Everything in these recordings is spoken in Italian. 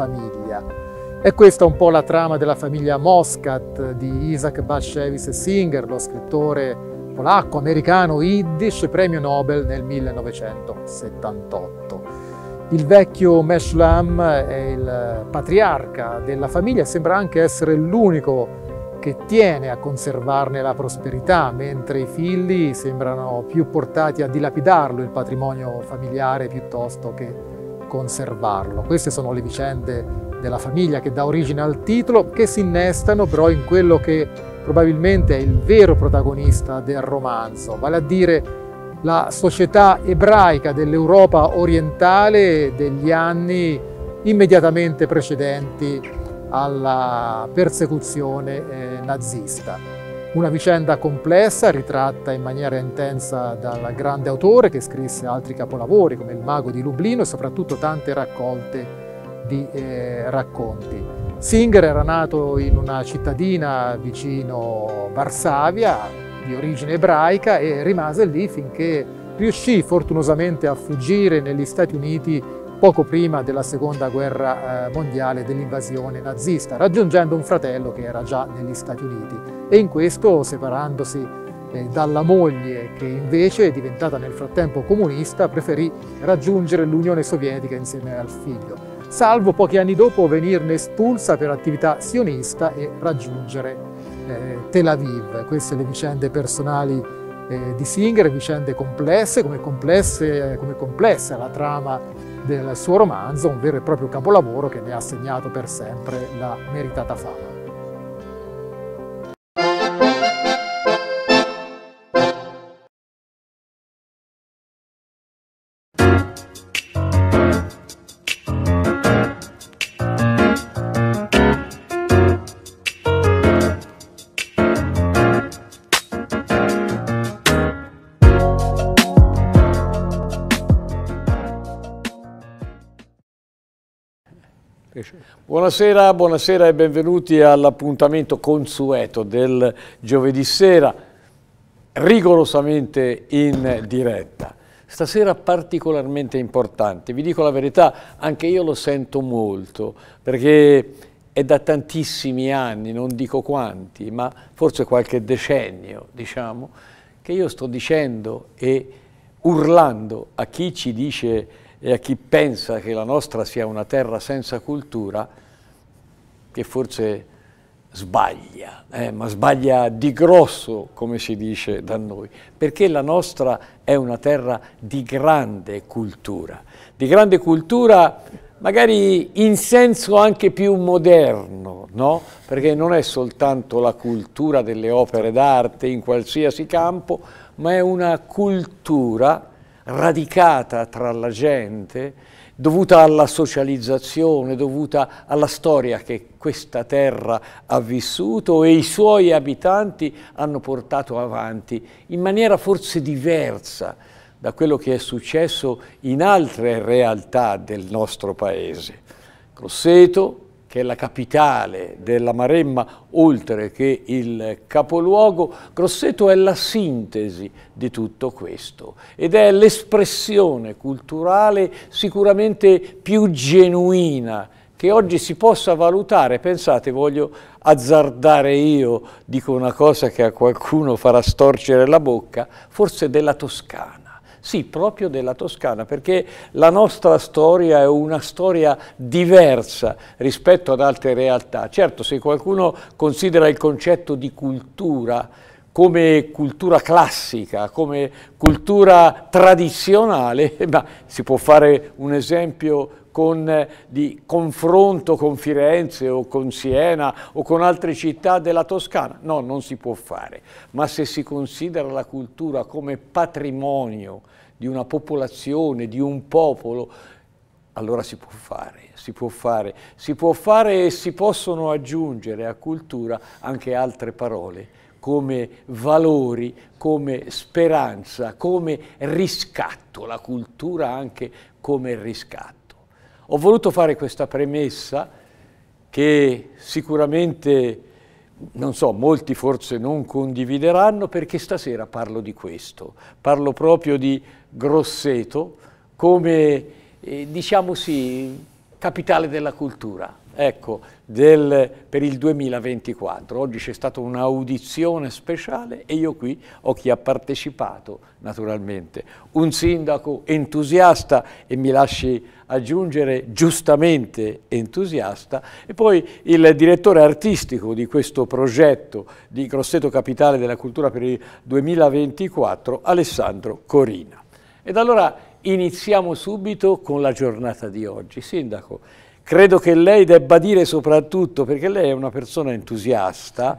famiglia. E questa è un po' la trama della famiglia Moscat di Isaac Bashevis Singer, lo scrittore polacco, americano, yiddish, premio Nobel nel 1978. Il vecchio Meshlam è il patriarca della famiglia, sembra anche essere l'unico che tiene a conservarne la prosperità, mentre i figli sembrano più portati a dilapidarlo il patrimonio familiare piuttosto che conservarlo. Queste sono le vicende della famiglia che dà origine al titolo, che si innestano però in quello che probabilmente è il vero protagonista del romanzo, vale a dire la società ebraica dell'Europa orientale degli anni immediatamente precedenti alla persecuzione eh, nazista. Una vicenda complessa, ritratta in maniera intensa dal grande autore che scrisse altri capolavori come Il mago di Lublino e soprattutto tante raccolte di eh, racconti. Singer era nato in una cittadina vicino Varsavia, di origine ebraica, e rimase lì finché riuscì fortunosamente a fuggire negli Stati Uniti poco prima della seconda guerra eh, mondiale dell'invasione nazista, raggiungendo un fratello che era già negli Stati Uniti e in questo separandosi eh, dalla moglie che invece, diventata nel frattempo comunista, preferì raggiungere l'Unione Sovietica insieme al figlio, salvo pochi anni dopo venirne espulsa per attività sionista e raggiungere eh, Tel Aviv. Queste le vicende personali eh, di Singer, vicende complesse come, complesse, come complessa la trama del suo romanzo, un vero e proprio capolavoro che le ha segnato per sempre la meritata fama. Buonasera, buonasera e benvenuti all'appuntamento consueto del giovedì sera, rigorosamente in diretta. Stasera particolarmente importante, vi dico la verità, anche io lo sento molto, perché è da tantissimi anni, non dico quanti, ma forse qualche decennio, diciamo, che io sto dicendo e urlando a chi ci dice e a chi pensa che la nostra sia una terra senza cultura, che forse sbaglia, eh, ma sbaglia di grosso, come si dice da noi, perché la nostra è una terra di grande cultura, di grande cultura magari in senso anche più moderno, no? perché non è soltanto la cultura delle opere d'arte in qualsiasi campo, ma è una cultura radicata tra la gente, dovuta alla socializzazione, dovuta alla storia che questa terra ha vissuto e i suoi abitanti hanno portato avanti in maniera forse diversa da quello che è successo in altre realtà del nostro paese. Grosseto, che è la capitale della Maremma, oltre che il capoluogo, Grosseto è la sintesi di tutto questo ed è l'espressione culturale sicuramente più genuina che oggi si possa valutare, pensate, voglio azzardare io, dico una cosa che a qualcuno farà storcere la bocca, forse della Toscana. Sì, proprio della Toscana, perché la nostra storia è una storia diversa rispetto ad altre realtà. Certo, se qualcuno considera il concetto di cultura come cultura classica, come cultura tradizionale, si può fare un esempio con, eh, di confronto con Firenze o con Siena o con altre città della Toscana. No, non si può fare, ma se si considera la cultura come patrimonio di una popolazione, di un popolo, allora si può fare, si può fare, si può fare e si possono aggiungere a cultura anche altre parole come valori, come speranza, come riscatto, la cultura anche come riscatto. Ho voluto fare questa premessa che sicuramente, non so, molti forse non condivideranno perché stasera parlo di questo, parlo proprio di Grosseto come, eh, diciamo sì, capitale della cultura. Ecco, del, per il 2024. Oggi c'è stata un'audizione speciale e io qui ho chi ha partecipato naturalmente. Un sindaco entusiasta e mi lasci aggiungere giustamente entusiasta e poi il direttore artistico di questo progetto di Grosseto Capitale della Cultura per il 2024, Alessandro Corina. Ed allora iniziamo subito con la giornata di oggi. Sindaco, credo che lei debba dire soprattutto, perché lei è una persona entusiasta,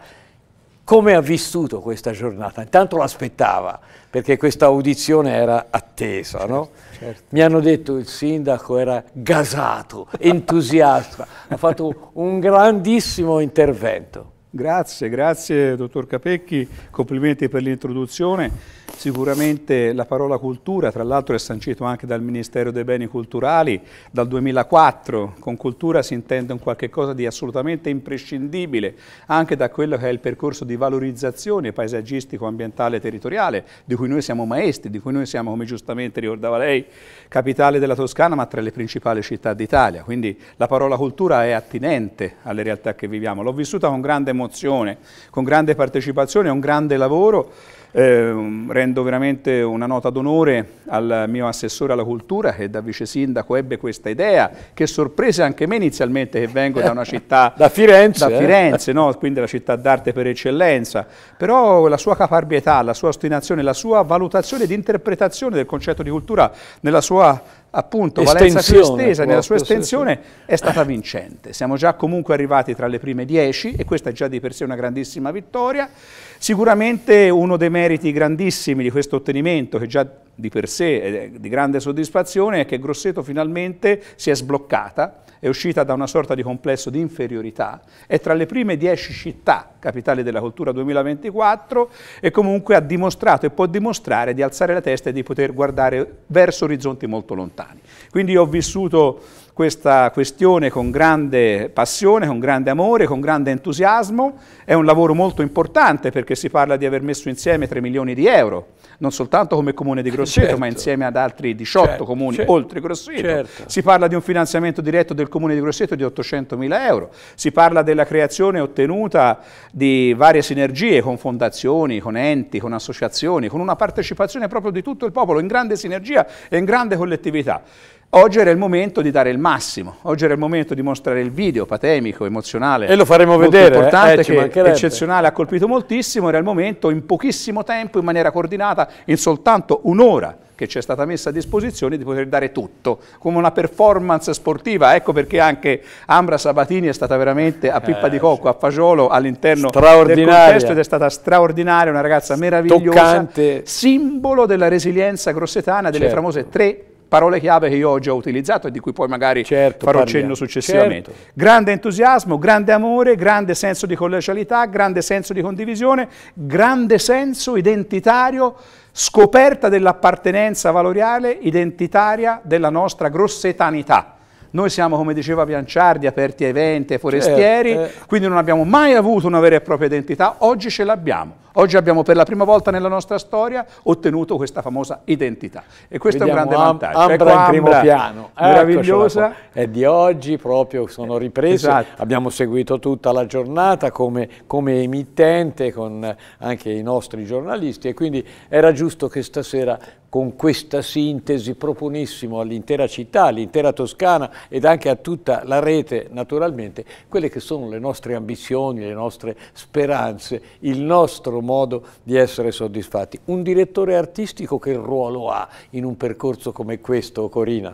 come ha vissuto questa giornata? Intanto l'aspettava, perché questa audizione era attesa, certo, no? certo. Mi hanno detto il sindaco era gasato, entusiasta, ha fatto un grandissimo intervento. Grazie, grazie dottor Capecchi, complimenti per l'introduzione. Sicuramente la parola cultura, tra l'altro è sancito anche dal Ministero dei Beni Culturali dal 2004, con cultura si intende un qualche cosa di assolutamente imprescindibile anche da quello che è il percorso di valorizzazione paesaggistico, ambientale e territoriale, di cui noi siamo maestri, di cui noi siamo, come giustamente ricordava lei, capitale della Toscana, ma tra le principali città d'Italia. Quindi la parola cultura è attinente alle realtà che viviamo. L'ho vissuta con grande emozione, con grande partecipazione, un grande lavoro eh, rendo veramente una nota d'onore al mio assessore alla cultura che da vice sindaco ebbe questa idea che sorprese anche me inizialmente che vengo da una città da Firenze, da eh? Firenze eh? no? quindi la città d'arte per eccellenza però la sua caparbietà, la sua ostinazione, la sua valutazione ed interpretazione del concetto di cultura nella sua appunto Valenza più estesa nella sua estensione è stata vincente. Siamo già comunque arrivati tra le prime 10 e questa è già di per sé una grandissima vittoria. Sicuramente uno dei meriti grandissimi di questo ottenimento che già di per sé di grande soddisfazione è che Grosseto finalmente si è sbloccata, è uscita da una sorta di complesso di inferiorità, è tra le prime dieci città capitali della cultura 2024 e comunque ha dimostrato e può dimostrare di alzare la testa e di poter guardare verso orizzonti molto lontani. Quindi ho vissuto questa questione con grande passione, con grande amore, con grande entusiasmo, è un lavoro molto importante perché si parla di aver messo insieme 3 milioni di euro non soltanto come comune di eh, Grosseto, certo. ma insieme ad altri 18 certo, comuni certo, oltre Grosseto. Si parla di un finanziamento diretto del comune di Grosseto di 800 mila euro, si parla della creazione ottenuta di varie sinergie con fondazioni, con enti, con associazioni, con una partecipazione proprio di tutto il popolo in grande sinergia e in grande collettività. Oggi era il momento di dare il massimo, oggi era il momento di mostrare il video patemico, emozionale. E lo faremo vedere. Eh, importante, eh, che eccezionale, ha colpito moltissimo. Era il momento, in pochissimo tempo, in maniera coordinata, in soltanto un'ora che ci è stata messa a disposizione, di poter dare tutto, come una performance sportiva. Ecco perché anche Ambra Sabatini è stata veramente a pippa eh, di cocco, a fagiolo, all'interno del contesto ed è stata straordinaria, una ragazza meravigliosa, Toccante. simbolo della resilienza grossetana delle certo. famose tre parole chiave che io ho già utilizzato e di cui poi magari certo, farò parliamo. cenno successivamente. Certo. Grande entusiasmo, grande amore, grande senso di collegialità, grande senso di condivisione, grande senso identitario, scoperta dell'appartenenza valoriale, identitaria della nostra grossetanità. Noi siamo, come diceva Bianciardi, aperti ai venti, ai forestieri, certo, eh. quindi non abbiamo mai avuto una vera e propria identità, oggi ce l'abbiamo. Oggi abbiamo per la prima volta nella nostra storia ottenuto questa famosa identità e questo Vediamo è un grande am vantaggio. Ambra ecco in ambra, piano, ecco, meravigliosa. È di oggi proprio, sono riprese, esatto. abbiamo seguito tutta la giornata come, come, emittente con anche i nostri giornalisti e quindi era giusto che stasera con questa sintesi proponissimo all'intera città, all'intera Toscana ed anche a tutta la rete naturalmente quelle che sono le nostre ambizioni, le nostre speranze, il nostro modo di essere soddisfatti. Un direttore artistico che ruolo ha in un percorso come questo, Corina?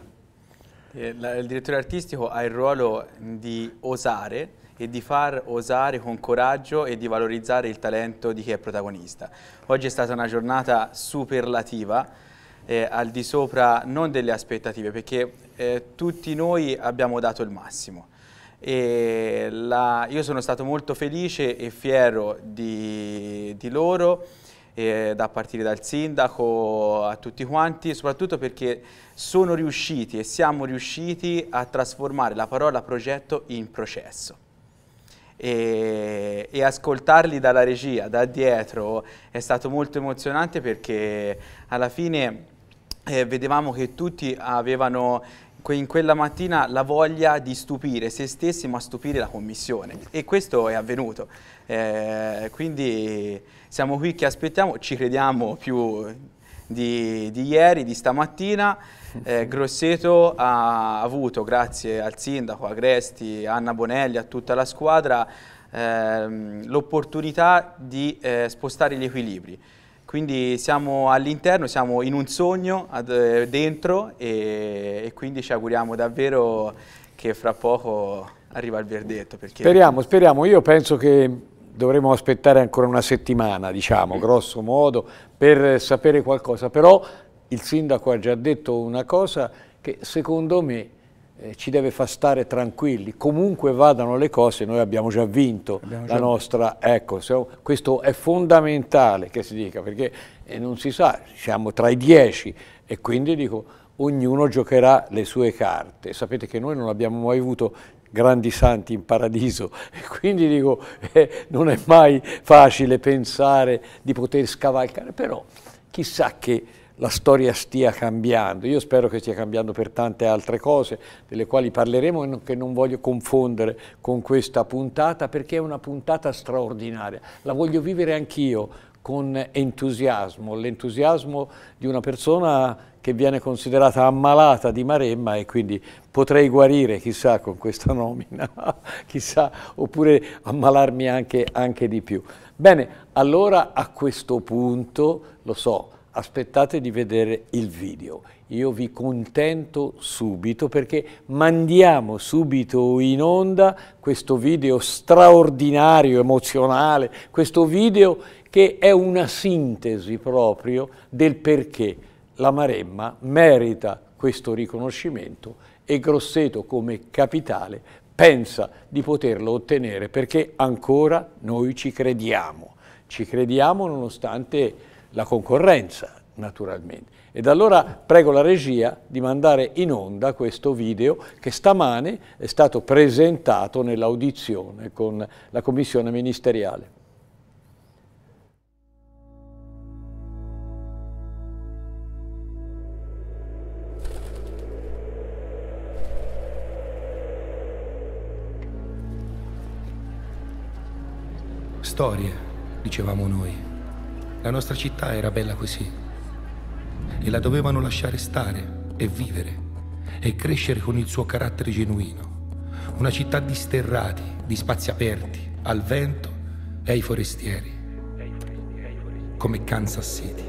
Eh, il direttore artistico ha il ruolo di osare, e di far osare con coraggio e di valorizzare il talento di chi è protagonista. Oggi è stata una giornata superlativa, eh, al di sopra non delle aspettative, perché eh, tutti noi abbiamo dato il massimo. La, io sono stato molto felice e fiero di, di loro, eh, da partire dal sindaco a tutti quanti, soprattutto perché sono riusciti e siamo riusciti a trasformare la parola progetto in processo. E, e, ascoltarli dalla regia, da dietro, è stato molto emozionante perché alla fine eh, vedevamo che tutti avevano in quella mattina la voglia di stupire se stessi ma stupire la commissione e questo è avvenuto. Eh, quindi siamo qui che aspettiamo, ci crediamo più di, di ieri, di stamattina. Eh, Grosseto ha avuto, grazie al sindaco, a Gresti, a Anna Bonelli, a tutta la squadra, ehm, l'opportunità di eh, spostare gli equilibri. Quindi siamo all'interno, siamo in un sogno ad, eh, dentro e, e quindi ci auguriamo davvero che fra poco arriva il verdetto. Speriamo, speriamo. Io penso che dovremo aspettare ancora una settimana, diciamo, mm. grosso modo, per sapere qualcosa. Però il sindaco ha già detto una cosa che secondo me eh, ci deve far stare tranquilli. Comunque vadano le cose, noi abbiamo già vinto abbiamo la nostra. Ecco, questo è fondamentale che si dica, perché eh, non si sa, siamo tra i dieci e quindi dico, ognuno giocherà le sue carte. Sapete che noi non abbiamo mai avuto grandi santi in paradiso e quindi dico, eh, non è mai facile pensare di poter scavalcare, però chissà che la storia stia cambiando. Io spero che stia cambiando per tante altre cose, delle quali parleremo e che non voglio confondere con questa puntata, perché è una puntata straordinaria. La voglio vivere anch'io con entusiasmo, l'entusiasmo di una persona che viene considerata ammalata di Maremma e quindi potrei guarire, chissà, con questa nomina, chissà, oppure ammalarmi anche, anche di più. Bene, allora a questo punto, lo so, aspettate di vedere il video. Io vi contento subito perché mandiamo subito in onda questo video straordinario, emozionale, questo video che è una sintesi proprio del perché la Maremma merita questo riconoscimento e Grosseto come capitale pensa di poterlo ottenere perché ancora noi ci crediamo. Ci crediamo nonostante la concorrenza, naturalmente. Ed allora prego la regia di mandare in onda questo video che stamane è stato presentato nell'audizione con la commissione ministeriale. Storie, dicevamo noi la nostra città era bella così e la dovevano lasciare stare e vivere e crescere con il suo carattere genuino. Una città di sterrati, di spazi aperti, al vento e ai forestieri, come Kansas City.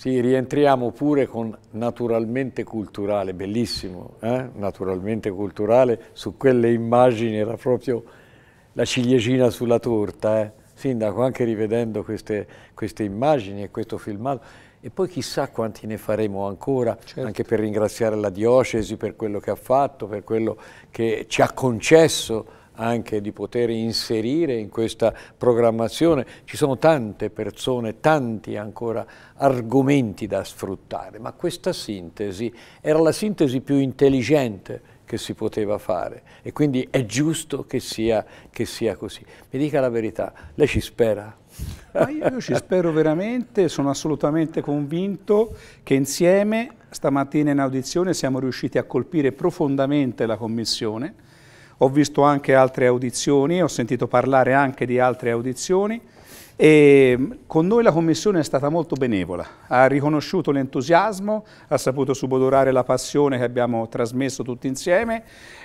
Sì, rientriamo pure con Naturalmente Culturale, bellissimo, eh? Naturalmente Culturale, su quelle immagini era proprio la ciliegina sulla torta, eh? Sindaco, anche rivedendo queste, queste, immagini e questo filmato, e poi chissà quanti ne faremo ancora, certo. anche per ringraziare la diocesi per quello che ha fatto, per quello che ci ha concesso, anche di poter inserire in questa programmazione. Ci sono tante persone, tanti ancora argomenti da sfruttare, ma questa sintesi era la sintesi più intelligente che si poteva fare e quindi è giusto che sia, che sia così. Mi dica la verità, lei ci spera? Ma io ci spero veramente, sono assolutamente convinto che insieme stamattina in audizione siamo riusciti a colpire profondamente la Commissione, ho visto anche altre audizioni, ho sentito parlare anche di altre audizioni e mm, con noi la Commissione è stata molto benevola, ha riconosciuto l'entusiasmo, ha saputo subodorare la passione che abbiamo trasmesso tutti insieme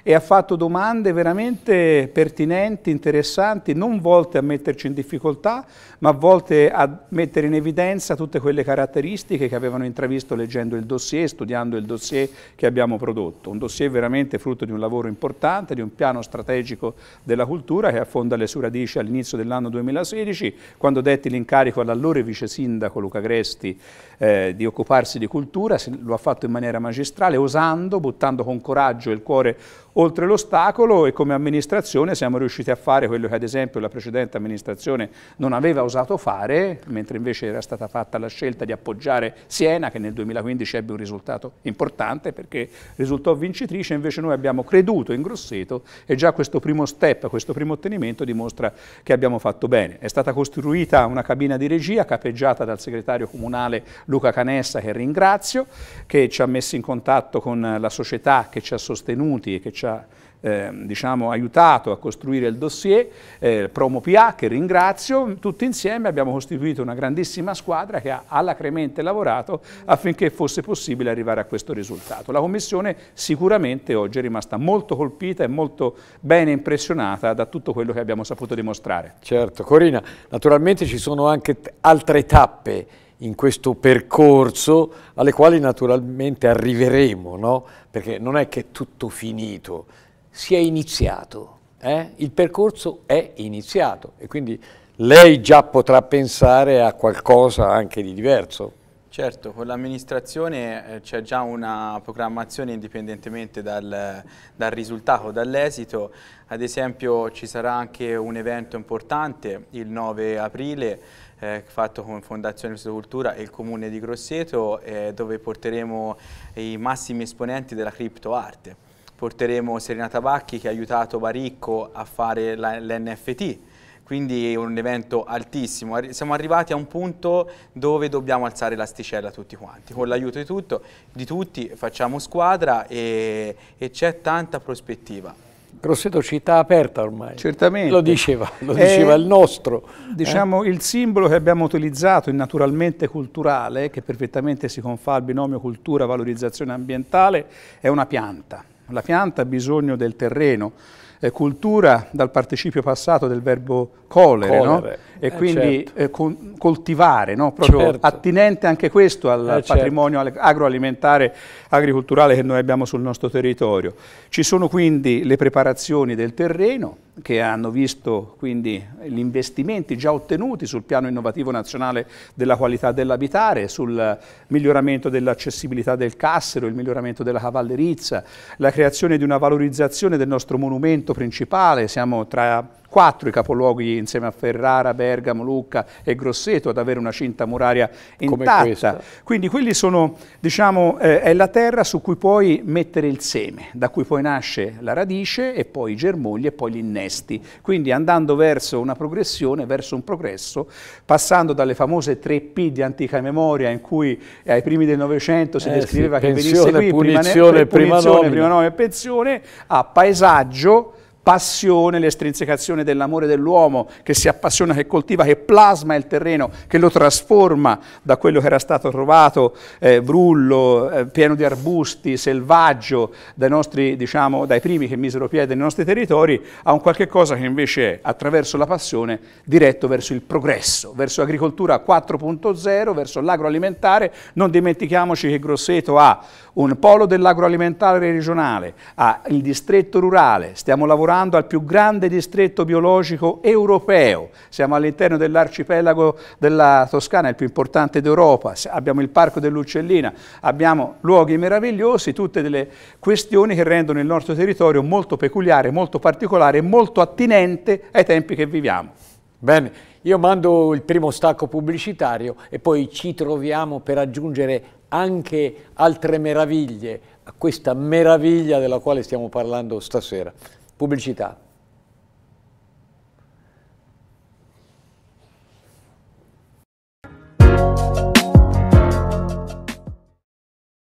e ha fatto domande veramente pertinenti, interessanti, non volte a metterci in difficoltà, ma volte a mettere in evidenza tutte quelle caratteristiche che avevano intravisto leggendo il dossier, studiando il dossier che abbiamo prodotto. Un dossier veramente frutto di un lavoro importante, di un piano strategico della cultura che affonda le sue radici all'inizio dell'anno 2016, quando detti l'incarico all'allora vice sindaco Luca Gresti eh, di occuparsi di cultura, lo ha fatto in maniera magistrale, osando, buttando con coraggio il cuore oltre l'ostacolo e come amministrazione siamo riusciti a fare quello che ad esempio la precedente amministrazione non aveva osato fare, mentre invece era stata fatta la scelta di appoggiare Siena che nel 2015 ebbe un risultato importante perché risultò vincitrice, invece noi abbiamo creduto in Grosseto e già questo primo step, questo primo ottenimento dimostra che abbiamo fatto bene. È stata costruita una cabina di regia capeggiata dal segretario comunale Luca Canessa che ringrazio, che ci ha messo in contatto con la società che ci ha sostenuti e che ci ha eh, diciamo, aiutato a costruire il dossier, eh, PromoPA che ringrazio, tutti insieme abbiamo costituito una grandissima squadra che ha alacremente lavorato affinché fosse possibile arrivare a questo risultato. La Commissione sicuramente oggi è rimasta molto colpita e molto bene impressionata da tutto quello che abbiamo saputo dimostrare. Certo, Corina, naturalmente ci sono anche altre tappe in questo percorso alle quali naturalmente arriveremo, no? perché non è che è tutto finito, si è iniziato, eh? il percorso è iniziato e quindi lei già potrà pensare a qualcosa anche di diverso. Certo, con l'amministrazione eh, c'è già una programmazione indipendentemente dal, dal risultato, dall'esito. Ad esempio ci sarà anche un evento importante il 9 aprile eh, fatto con Fondazione Cultura e il Comune di Grosseto eh, dove porteremo i massimi esponenti della criptoarte. Porteremo Serena Bacchi che ha aiutato Baricco a fare l'NFT, quindi un evento altissimo. Siamo arrivati a un punto dove dobbiamo alzare l'asticella tutti quanti, con l'aiuto di, di, tutti facciamo squadra e, e c'è tanta prospettiva. Grosseto città aperta ormai. Certamente. Lo diceva, lo eh, diceva è, il nostro. Eh. Diciamo eh? il simbolo che abbiamo utilizzato in naturalmente culturale, che perfettamente si confà al binomio cultura-valorizzazione ambientale, è una pianta. La pianta ha bisogno del terreno, eh, cultura dal participio passato del verbo colere, colere. No? e eh, quindi certo. eh, con, coltivare, no? proprio certo. attinente anche questo al eh, certo. patrimonio certo. agroalimentare, agricolturale che noi abbiamo sul nostro territorio. Ci sono quindi le preparazioni del terreno, che hanno visto quindi gli investimenti già ottenuti sul piano innovativo nazionale della qualità dell'abitare, sul miglioramento dell'accessibilità del Cassero, il miglioramento della cavallerizza, la creazione di una valorizzazione del nostro monumento principale, siamo tra quattro i capoluoghi insieme a Ferrara, Bergamo, Lucca e Grosseto ad avere una cinta muraria intatta. Quindi quelli sono, diciamo, eh, è la terra su cui puoi mettere il seme, da cui poi nasce la radice e poi i germogli e poi gli innesti. Quindi andando verso una progressione, verso un progresso, passando dalle famose 3P di antica memoria in cui ai primi del Novecento si eh, descriveva sì, che pensione, venisse qui punizione, prima, ne, punizione, prima nomina. prima nomina e pensione, a paesaggio, passione, l'estrinsecazione dell'amore dell'uomo che si appassiona, che coltiva, che plasma il terreno, che lo trasforma da quello che era stato trovato eh, brullo, eh, pieno di arbusti, selvaggio, dai, nostri, diciamo, dai primi che misero piede nei nostri territori, a un qualche cosa che invece è, attraverso la passione, diretto verso il progresso, verso l'agricoltura 4.0, verso l'agroalimentare. Non dimentichiamoci che Grosseto ha un polo dell'agroalimentare regionale, ha il distretto rurale, stiamo lavorando lavorando al più grande distretto biologico europeo. Siamo all'interno dell'arcipelago della Toscana, il più importante d'Europa. Abbiamo il Parco dell'Uccellina, abbiamo luoghi meravigliosi, tutte delle questioni che rendono il nostro territorio molto peculiare, molto particolare e molto attinente ai tempi che viviamo. Bene, io mando il primo stacco pubblicitario e poi ci troviamo per aggiungere anche altre meraviglie a questa meraviglia della quale stiamo parlando stasera. Pubblicità.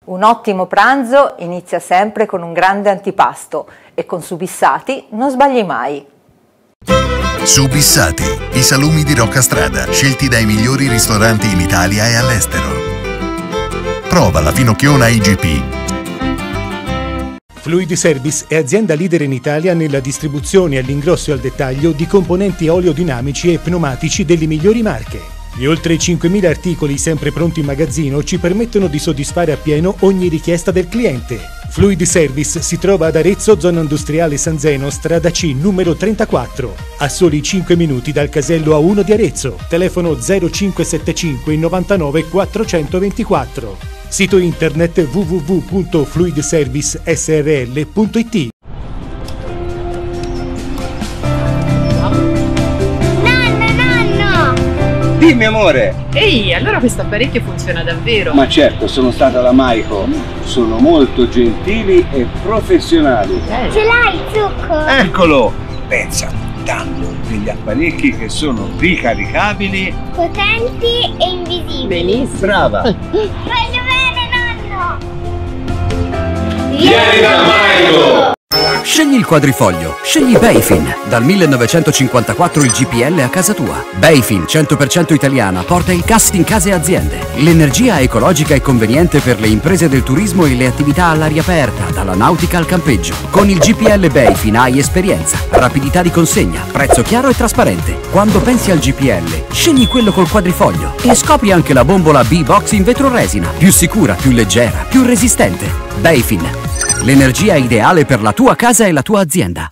Un ottimo pranzo inizia sempre con un grande antipasto e con Subissati non sbagli mai. Subissati, i salumi di Rocca Strada, scelti dai migliori ristoranti in Italia e all'estero. Prova la finocchiona IGP Fluid Service è azienda leader in Italia nella distribuzione all'ingrosso e al dettaglio di componenti oleodinamici e pneumatici delle migliori marche. Gli oltre 5.000 articoli sempre pronti in magazzino ci permettono di soddisfare appieno ogni richiesta del cliente. Fluid Service si trova ad Arezzo, zona industriale San Zeno, strada C numero 34, a soli 5 minuti dal casello A1 di Arezzo, telefono 0575 99 424. Sito internet www.fluidservicesrl.it Dimmi amore! Ehi, allora questo apparecchio funziona davvero? Ma certo, sono stata la Maiko. Sono molto gentili e professionali. Eh. Ce l'hai il zucco? Eccolo! Pensa, danno degli apparecchi che sono ricaricabili, potenti e invisibili. Benissimo. Brava! Voglio Vieni da Maico! Scegli il quadrifoglio, scegli Bayfin. Dal 1954 il GPL a casa tua. Bayfin 100% italiana porta il gas in case e aziende. L'energia ecologica è conveniente per le imprese del turismo e le attività all'aria aperta, dalla nautica al campeggio. Con il GPL Bayfin hai esperienza, rapidità di consegna, prezzo chiaro e trasparente. Quando pensi al GPL, scegli quello col quadrifoglio e scopri anche la bombola B-Box in vetroresina. Più sicura, più leggera, più resistente. Bayfin l'energia ideale per la tua casa e la tua azienda.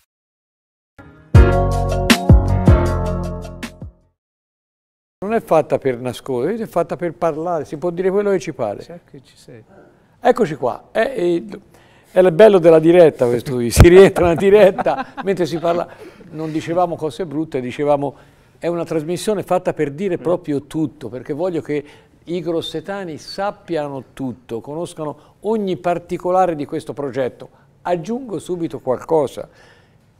Non è fatta per nascondere, è fatta per parlare, si può dire quello che ci pare. Che ci Eccoci qua, è, è, è, il bello della diretta questo si rientra una diretta mentre si parla, non dicevamo cose brutte, dicevamo è una trasmissione fatta per dire proprio tutto, perché voglio che i grossetani sappiano tutto, conoscano ogni particolare di questo progetto. Aggiungo subito qualcosa.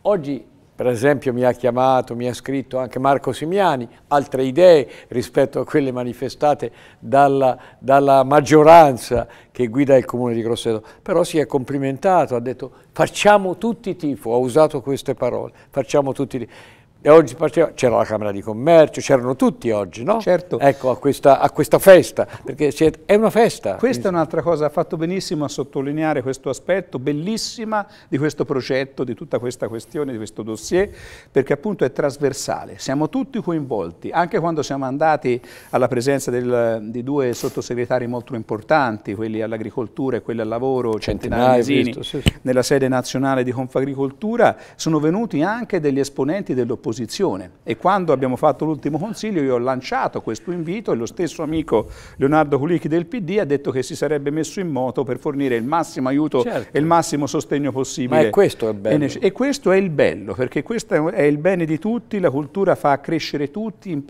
Oggi, per esempio, mi ha chiamato, mi ha scritto anche Marco Simiani, altre idee rispetto a quelle manifestate dalla, dalla maggioranza che guida il comune di Grosseto. Però si è complimentato, ha detto facciamo tutti tifo, ha usato queste parole, facciamo tutti tifo. E oggi c'era la Camera di Commercio, c'erano tutti oggi, no? Certo. Ecco, a questa, a questa festa, perché è una festa. Questa è un'altra cosa, ha fatto benissimo a sottolineare questo aspetto, bellissima di questo progetto, di tutta questa questione, di questo dossier, perché appunto è trasversale, siamo tutti coinvolti, anche quando siamo andati alla presenza del, di due sottosegretari molto importanti, quelli all'agricoltura e quelli al lavoro, Centinaio, Centinaio Mesini, sì, sì. nella sede nazionale di Confagricoltura, sono venuti anche degli esponenti dell'opposizione posizione e quando abbiamo fatto l'ultimo consiglio io ho lanciato questo invito e lo stesso amico Leonardo Culicchi del PD ha detto che si sarebbe messo in moto per fornire il massimo aiuto certo. e il massimo sostegno possibile. Ma è questo è bello. E questo è il bello, perché questo è il bene di tutti, la cultura fa crescere tutti,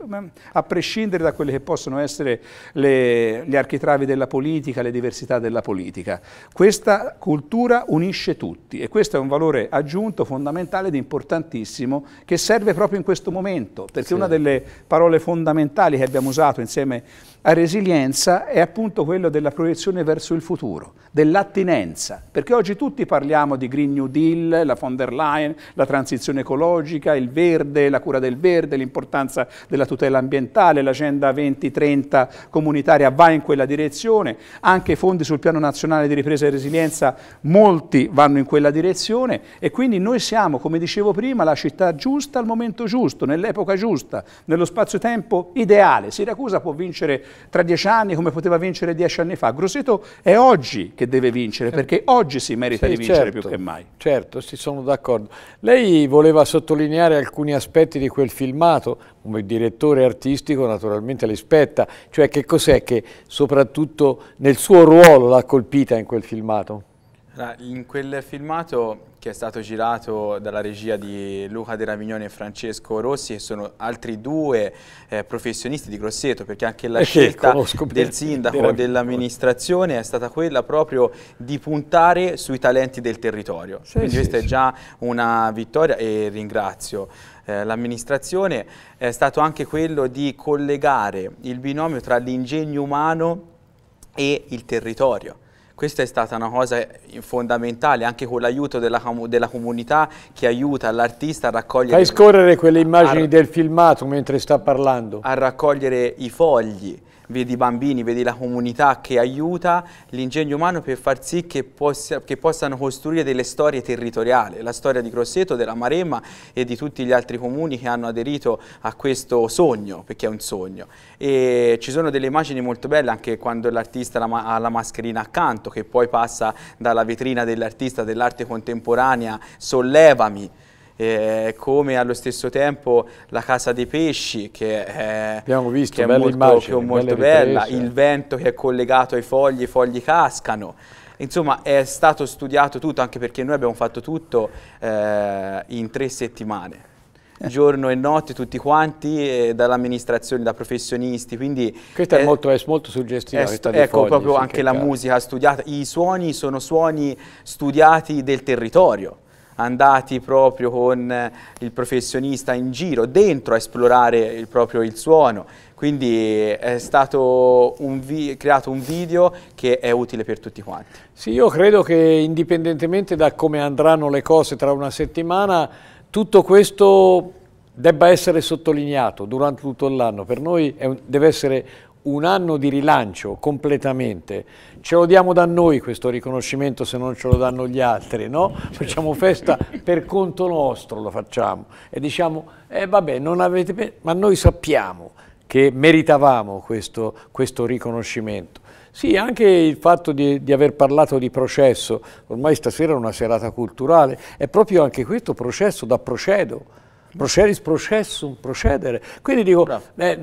a prescindere da quelle che possono essere le, gli architravi della politica, le diversità della politica. Questa cultura unisce tutti e questo è un valore aggiunto fondamentale ed importantissimo che serve proprio in questo momento, perché sì. una delle parole fondamentali che abbiamo usato insieme a resilienza è appunto quello della proiezione verso il futuro, dell'attinenza, perché oggi tutti parliamo di Green New Deal, la von der Leyen, la transizione ecologica, il verde, la cura del verde, l'importanza della tutela ambientale, l'agenda 2030 comunitaria va in quella direzione, anche i fondi sul piano nazionale di ripresa e resilienza, molti vanno in quella direzione e quindi noi siamo, come dicevo prima, la città giusta al momento giusto, nell'epoca giusta, nello spazio-tempo ideale. Siracusa può vincere tra dieci anni come poteva vincere dieci anni fa. Grosseto è oggi che deve vincere, perché certo. oggi si merita sì, di vincere certo, più che mai. Certo, sì, sono d'accordo. Lei voleva sottolineare alcuni aspetti di quel filmato, come direttore artistico naturalmente le spetta, cioè che cos'è che soprattutto nel suo ruolo l'ha colpita in quel filmato? In quel filmato che è stato girato dalla regia di Luca De Ravignone e Francesco Rossi, che sono altri due eh, professionisti di Grosseto, perché anche la eh scelta del sindaco, e dell'amministrazione è stata quella proprio di puntare sui talenti del territorio. Sì, Quindi sì, questa sì. è già una vittoria e ringrazio eh, l'amministrazione. È stato anche quello di collegare il binomio tra l'ingegno umano e il territorio questa è stata una cosa fondamentale anche con l'aiuto della, della, comunità che aiuta l'artista a raccogliere... Fai scorrere quelle immagini del filmato mentre sta parlando. A raccogliere i fogli vedi i bambini, vedi la comunità che aiuta l'ingegno umano per far sì che, possa, che, possano costruire delle storie territoriali, la storia di Grosseto, della Maremma e di tutti gli altri comuni che hanno aderito a questo sogno, perché è un sogno. E ci sono delle immagini molto belle anche quando l'artista ha la mascherina accanto, che poi passa dalla vetrina dell'artista dell'arte contemporanea, sollevami, eh, come allo stesso tempo la Casa dei Pesci che è, visto, che è molto, immagini, che molto bella, il vento che è collegato ai fogli, i fogli cascano. Insomma è stato studiato tutto anche perché noi abbiamo fatto tutto eh, in tre settimane eh. giorno e notte tutti quanti, eh, dall'amministrazione, da professionisti. Quindi questa è, è, molto, è molto suggestiva. È, ecco, fogli, proprio anche la musica studiata. I suoni sono suoni studiati del territorio andati proprio con il professionista in giro, dentro a esplorare il, proprio il suono. Quindi è stato un creato un video che è utile per tutti quanti. Sì, io credo che indipendentemente da come andranno le cose tra una settimana, tutto questo debba essere sottolineato durante tutto l'anno. Per noi un, deve essere un anno di rilancio completamente. Ce lo diamo da noi questo riconoscimento se non ce lo danno gli altri, no? Certo. Facciamo festa per conto nostro, lo facciamo. E diciamo, eh, vabbè, non avete... ma noi sappiamo che meritavamo questo, questo riconoscimento. Sì, anche il fatto di, di, aver parlato di processo, ormai stasera è una serata culturale, è proprio anche questo processo da procedo, procedis processum, procedere. Quindi dico, eh,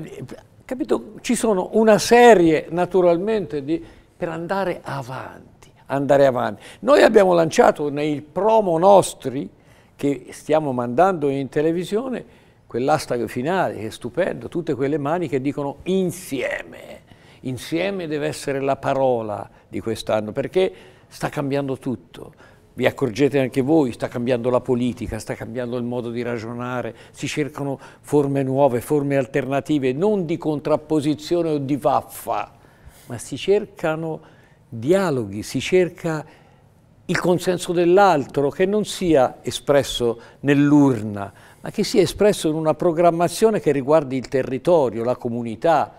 Capito? Ci sono una serie naturalmente di, per andare avanti, andare avanti. Noi abbiamo lanciato nei promo nostri che stiamo mandando in televisione quell'asta finale che è stupendo, tutte quelle mani che dicono insieme. Insieme deve essere la parola di quest'anno perché sta cambiando tutto vi accorgete anche voi, sta cambiando la politica, sta cambiando il modo di ragionare, si cercano forme nuove, forme alternative, non di contrapposizione o di vaffa, ma si cercano dialoghi, si cerca il consenso dell'altro che non sia espresso nell'urna, ma che sia espresso in una programmazione che riguardi il territorio, la comunità.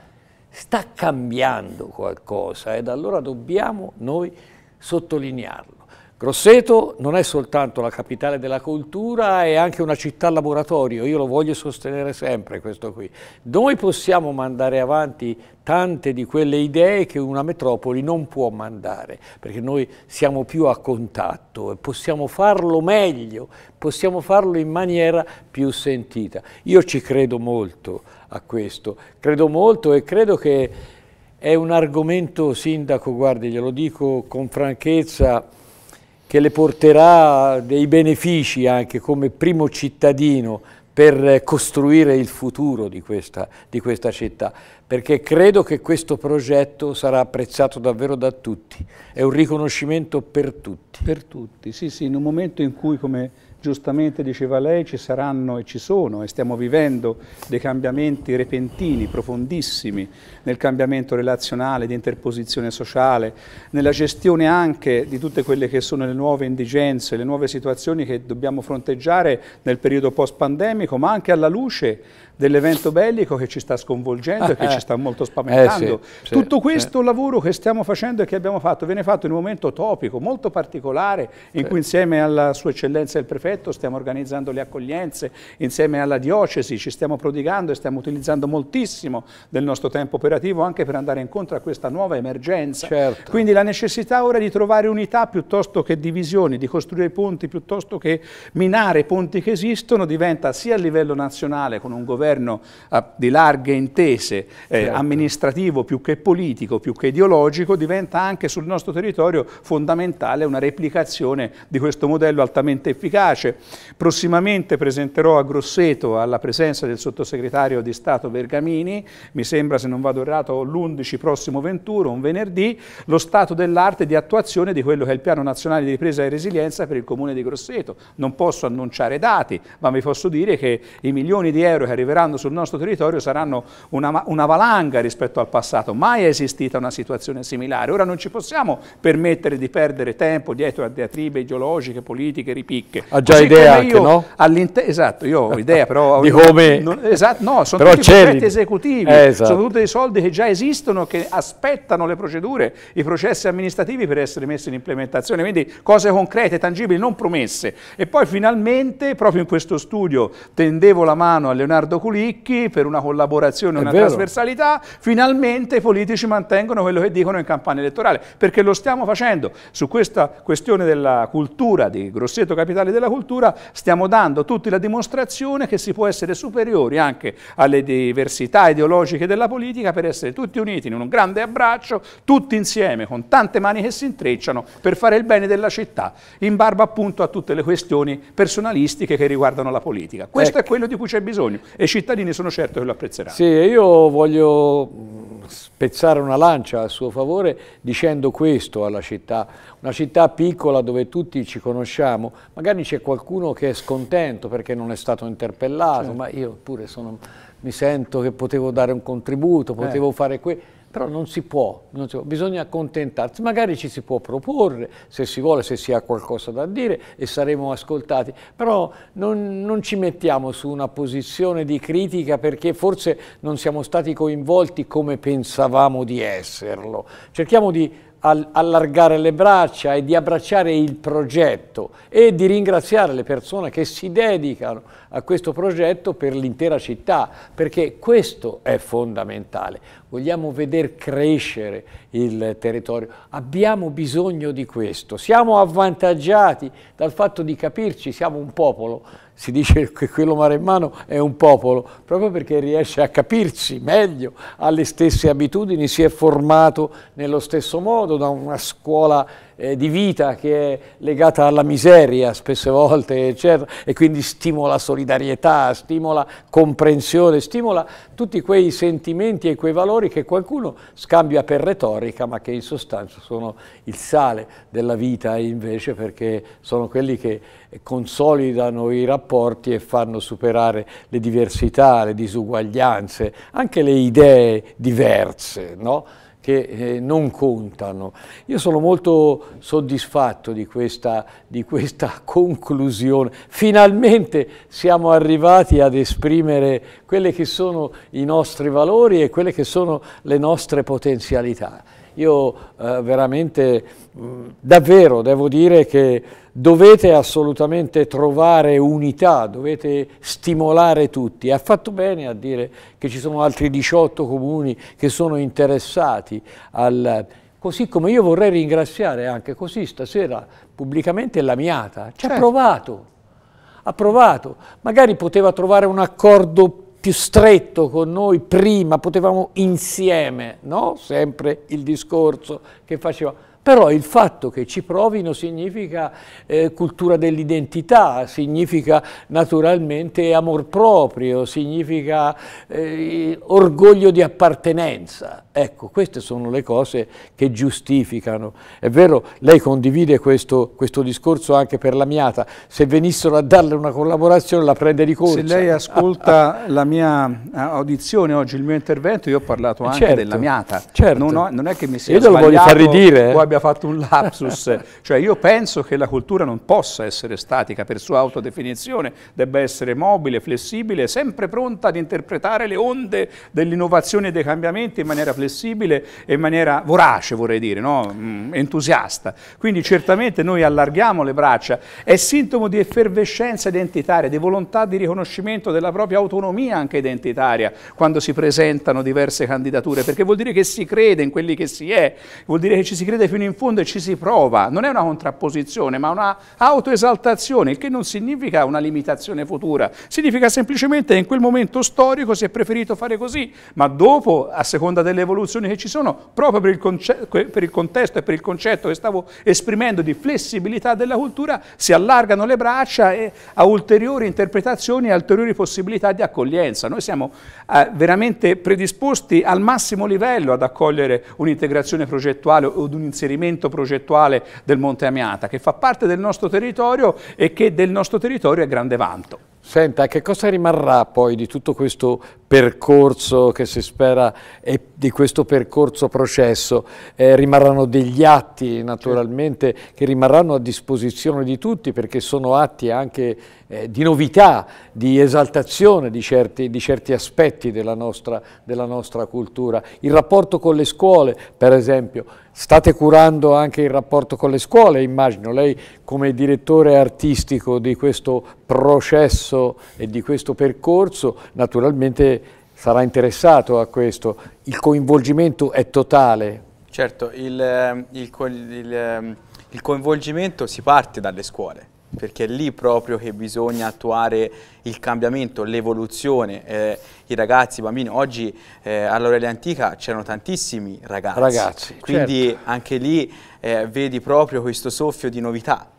Sta cambiando qualcosa ed allora dobbiamo noi sottolinearlo. Grosseto non è soltanto la capitale della cultura, è anche una città laboratorio, io lo voglio sostenere sempre questo qui. Noi possiamo mandare avanti tante di quelle idee che una metropoli non può mandare, perché noi siamo più a contatto e possiamo farlo meglio, possiamo farlo in maniera più sentita. Io ci credo molto a questo, credo molto e credo che è un argomento, Sindaco, guardi, glielo dico con franchezza, che le porterà dei benefici anche come primo cittadino per costruire il futuro di questa, di questa, città, perché credo che questo progetto sarà apprezzato davvero da tutti, è un riconoscimento per tutti. Per tutti, sì, sì, in un momento in cui, come giustamente diceva lei, ci saranno e ci sono e stiamo vivendo dei cambiamenti repentini, profondissimi, nel cambiamento relazionale, di interposizione sociale, nella gestione anche di tutte quelle che sono le nuove indigenze, le nuove situazioni che dobbiamo fronteggiare nel periodo post-pandemico, ma anche alla luce dell'evento bellico che ci sta sconvolgendo e che eh, ci sta molto spaventando. Eh, sì, Tutto questo sì. lavoro che stiamo facendo e che abbiamo fatto viene fatto in un momento topico, molto particolare, in cui insieme alla Sua Eccellenza il Prefetto stiamo organizzando le accoglienze, insieme alla Diocesi ci stiamo prodigando e stiamo utilizzando moltissimo del nostro tempo operativo anche per andare incontro a questa nuova emergenza. Certo. Quindi la necessità ora di trovare unità piuttosto che divisioni, di costruire ponti piuttosto che minare ponti che esistono diventa sia a livello nazionale con un governo governo di larghe intese, eh, certo. amministrativo più che politico, più che ideologico, diventa anche sul nostro territorio fondamentale una replicazione di questo modello altamente efficace. Prossimamente presenterò a Grosseto, alla presenza del sottosegretario di Stato Bergamini, mi sembra se non vado errato l'11 prossimo 21, un venerdì, lo stato dell'arte di attuazione di quello che è il piano nazionale di ripresa e resilienza per il comune di Grosseto. Non posso annunciare dati, ma vi posso dire che i milioni di euro che arriveranno arriveranno sul nostro territorio saranno una, una valanga rispetto al passato. Mai è esistita una situazione similare. Ora non ci possiamo permettere di perdere tempo dietro a diatribe ideologiche, politiche, ripicche. Ha già Così idea anche, no? Esatto, io ho idea, però... di come... Non, esatto, no, sono però tutti progetti esecutivi, eh, esatto. sono tutti dei soldi che già esistono, che aspettano le procedure, i processi amministrativi per essere messi in implementazione. Quindi cose concrete, tangibili, non promesse. E poi finalmente, proprio in questo studio, tendevo la mano a Leonardo Cunha, Culicchi per una collaborazione, una trasversalità, finalmente i politici mantengono quello che dicono in campagna elettorale, perché lo stiamo facendo. Su questa questione della cultura, di Grosseto Capitale della Cultura, stiamo dando tutti la dimostrazione che si può essere superiori anche alle diversità ideologiche della politica per essere tutti uniti in un grande abbraccio, tutti insieme, con tante mani che si intrecciano per fare il bene della città, in barba appunto a tutte le questioni personalistiche che riguardano la politica. Questo ecco. è quello di cui c'è bisogno e i cittadini sono certo che lo apprezzeranno. Sì, io voglio mm, spezzare una lancia a suo favore dicendo questo alla città, una città piccola dove tutti ci conosciamo, magari c'è qualcuno che è scontento perché non è stato interpellato, certo. ma io pure sono, mi sento che potevo dare un contributo, potevo eh. fare questo però non si, può, non si può, bisogna accontentarsi, magari ci si può proporre se si vuole, se si ha qualcosa da dire e saremo ascoltati, però non, non ci mettiamo su una posizione di critica perché forse non siamo stati coinvolti come pensavamo di esserlo. Cerchiamo di allargare le braccia e di abbracciare il progetto e di ringraziare le persone che si dedicano a questo progetto per l'intera città, perché questo è fondamentale. Vogliamo vedere crescere il territorio, abbiamo bisogno di questo, siamo avvantaggiati dal fatto di capirci, siamo un popolo si dice che quello mare in mano è un popolo, proprio perché riesce a capirsi meglio, ha le stesse abitudini, si è formato nello stesso modo da una scuola eh, di vita che è legata alla miseria spesse volte, eccetera, e quindi stimola solidarietà, stimola comprensione, stimola tutti quei sentimenti e quei valori che qualcuno scambia per retorica, ma che in sostanza sono il sale della vita invece perché sono quelli che consolidano i rapporti e fanno superare le diversità, le disuguaglianze, anche le idee diverse, no? che eh, non contano. Io sono molto soddisfatto di questa, di questa conclusione. Finalmente siamo arrivati ad esprimere quelli che sono i nostri valori e quelle che sono le nostre potenzialità. Io eh, veramente, mm, davvero, devo dire che dovete assolutamente trovare unità, dovete stimolare tutti. Ha fatto bene a dire che ci sono altri 18 comuni che sono interessati al... Così come io vorrei ringraziare anche così stasera pubblicamente la Miata, ci certo. ha provato, ha provato, magari poteva trovare un accordo più stretto con noi prima, potevamo insieme, no? sempre il discorso che facevamo però il fatto che ci provino significa eh, cultura dell'identità, significa naturalmente amor proprio, significa eh, orgoglio di appartenenza. Ecco, queste sono le cose che giustificano. È vero, lei condivide questo, questo discorso anche per l'amiata, se venissero a darle una collaborazione la prende di corsa. Se lei ascolta la mia eh, audizione oggi, il mio intervento, io ho parlato eh, anche certo, della Certo. Non, ho, non, è che mi sia io sbagliato. Io lo voglio far ridire. Eh? abbia fatto un lapsus, cioè io penso che la cultura non possa essere statica, per sua autodefinizione debba essere mobile, flessibile, sempre pronta ad interpretare le onde dell'innovazione e dei cambiamenti in maniera flessibile e in maniera vorace, vorrei dire, no? Mm, entusiasta. Quindi certamente noi allarghiamo le braccia, è sintomo di effervescenza identitaria, di volontà di riconoscimento della propria autonomia anche identitaria quando si presentano diverse candidature, perché vuol dire che si crede in quelli che si è, vuol dire che ci si crede fino in in fondo ci si prova, non è una contrapposizione ma una autoesaltazione, il che non significa una limitazione futura, significa semplicemente che in quel momento storico si è preferito fare così, ma dopo, a seconda delle evoluzioni che ci sono, proprio per il, per il contesto e per il concetto che stavo esprimendo di flessibilità della cultura, si allargano le braccia e a ulteriori interpretazioni e ulteriori possibilità di accoglienza. Noi siamo eh, veramente predisposti al massimo livello ad accogliere un'integrazione progettuale o un inserimento inserimento progettuale del Monte Amiata, che fa parte del nostro territorio e che del nostro territorio è grande vanto. Senta, che cosa rimarrà poi di tutto questo percorso che si spera e di questo percorso processo? Eh, rimarranno degli atti naturalmente che rimarranno a disposizione di tutti perché sono atti anche eh, di novità, di esaltazione di certi, di certi aspetti della nostra, della nostra cultura. Il rapporto con le scuole, per esempio, State curando anche il rapporto con le scuole, immagino, lei come direttore artistico di questo processo e di questo percorso, naturalmente sarà interessato a questo. Il coinvolgimento è totale. Certo, il, ehm, il, il, ehm, il coinvolgimento si parte dalle scuole, perché è lì proprio che bisogna attuare il cambiamento, l'evoluzione. Eh, I ragazzi, i bambini, oggi eh, all'Aurelia Antica c'erano tantissimi ragazzi. Ragazzi, Quindi certo. anche lì eh, vedi proprio questo soffio di novità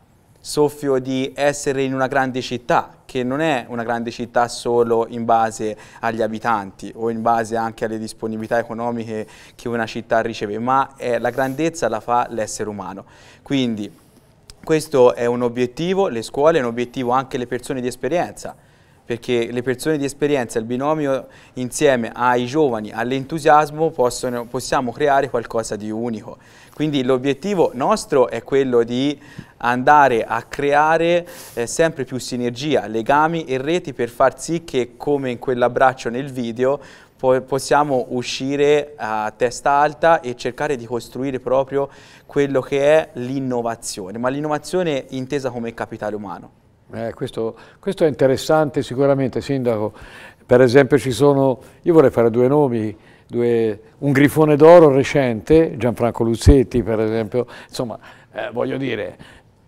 soffio di essere in una grande città, che non è una grande città solo in base agli abitanti o in base anche alle disponibilità economiche che una città riceve, ma è, la grandezza la fa l'essere umano. Quindi questo è un obiettivo, le scuole, è un obiettivo anche le persone di esperienza, perché le persone di esperienza, il binomio insieme ai giovani, all'entusiasmo possiamo creare qualcosa di unico. Quindi l'obiettivo nostro è quello di andare a creare eh, sempre più sinergia, legami e reti per far sì che come in quell'abbraccio nel video possiamo uscire a testa alta e cercare di costruire proprio quello che è l'innovazione, ma l'innovazione intesa come capitale umano. Eh, questo, questo, è interessante sicuramente, Sindaco. Per esempio ci sono, io vorrei fare due nomi, due, un grifone d'oro recente, Gianfranco Luzzetti per esempio, insomma, eh, voglio dire,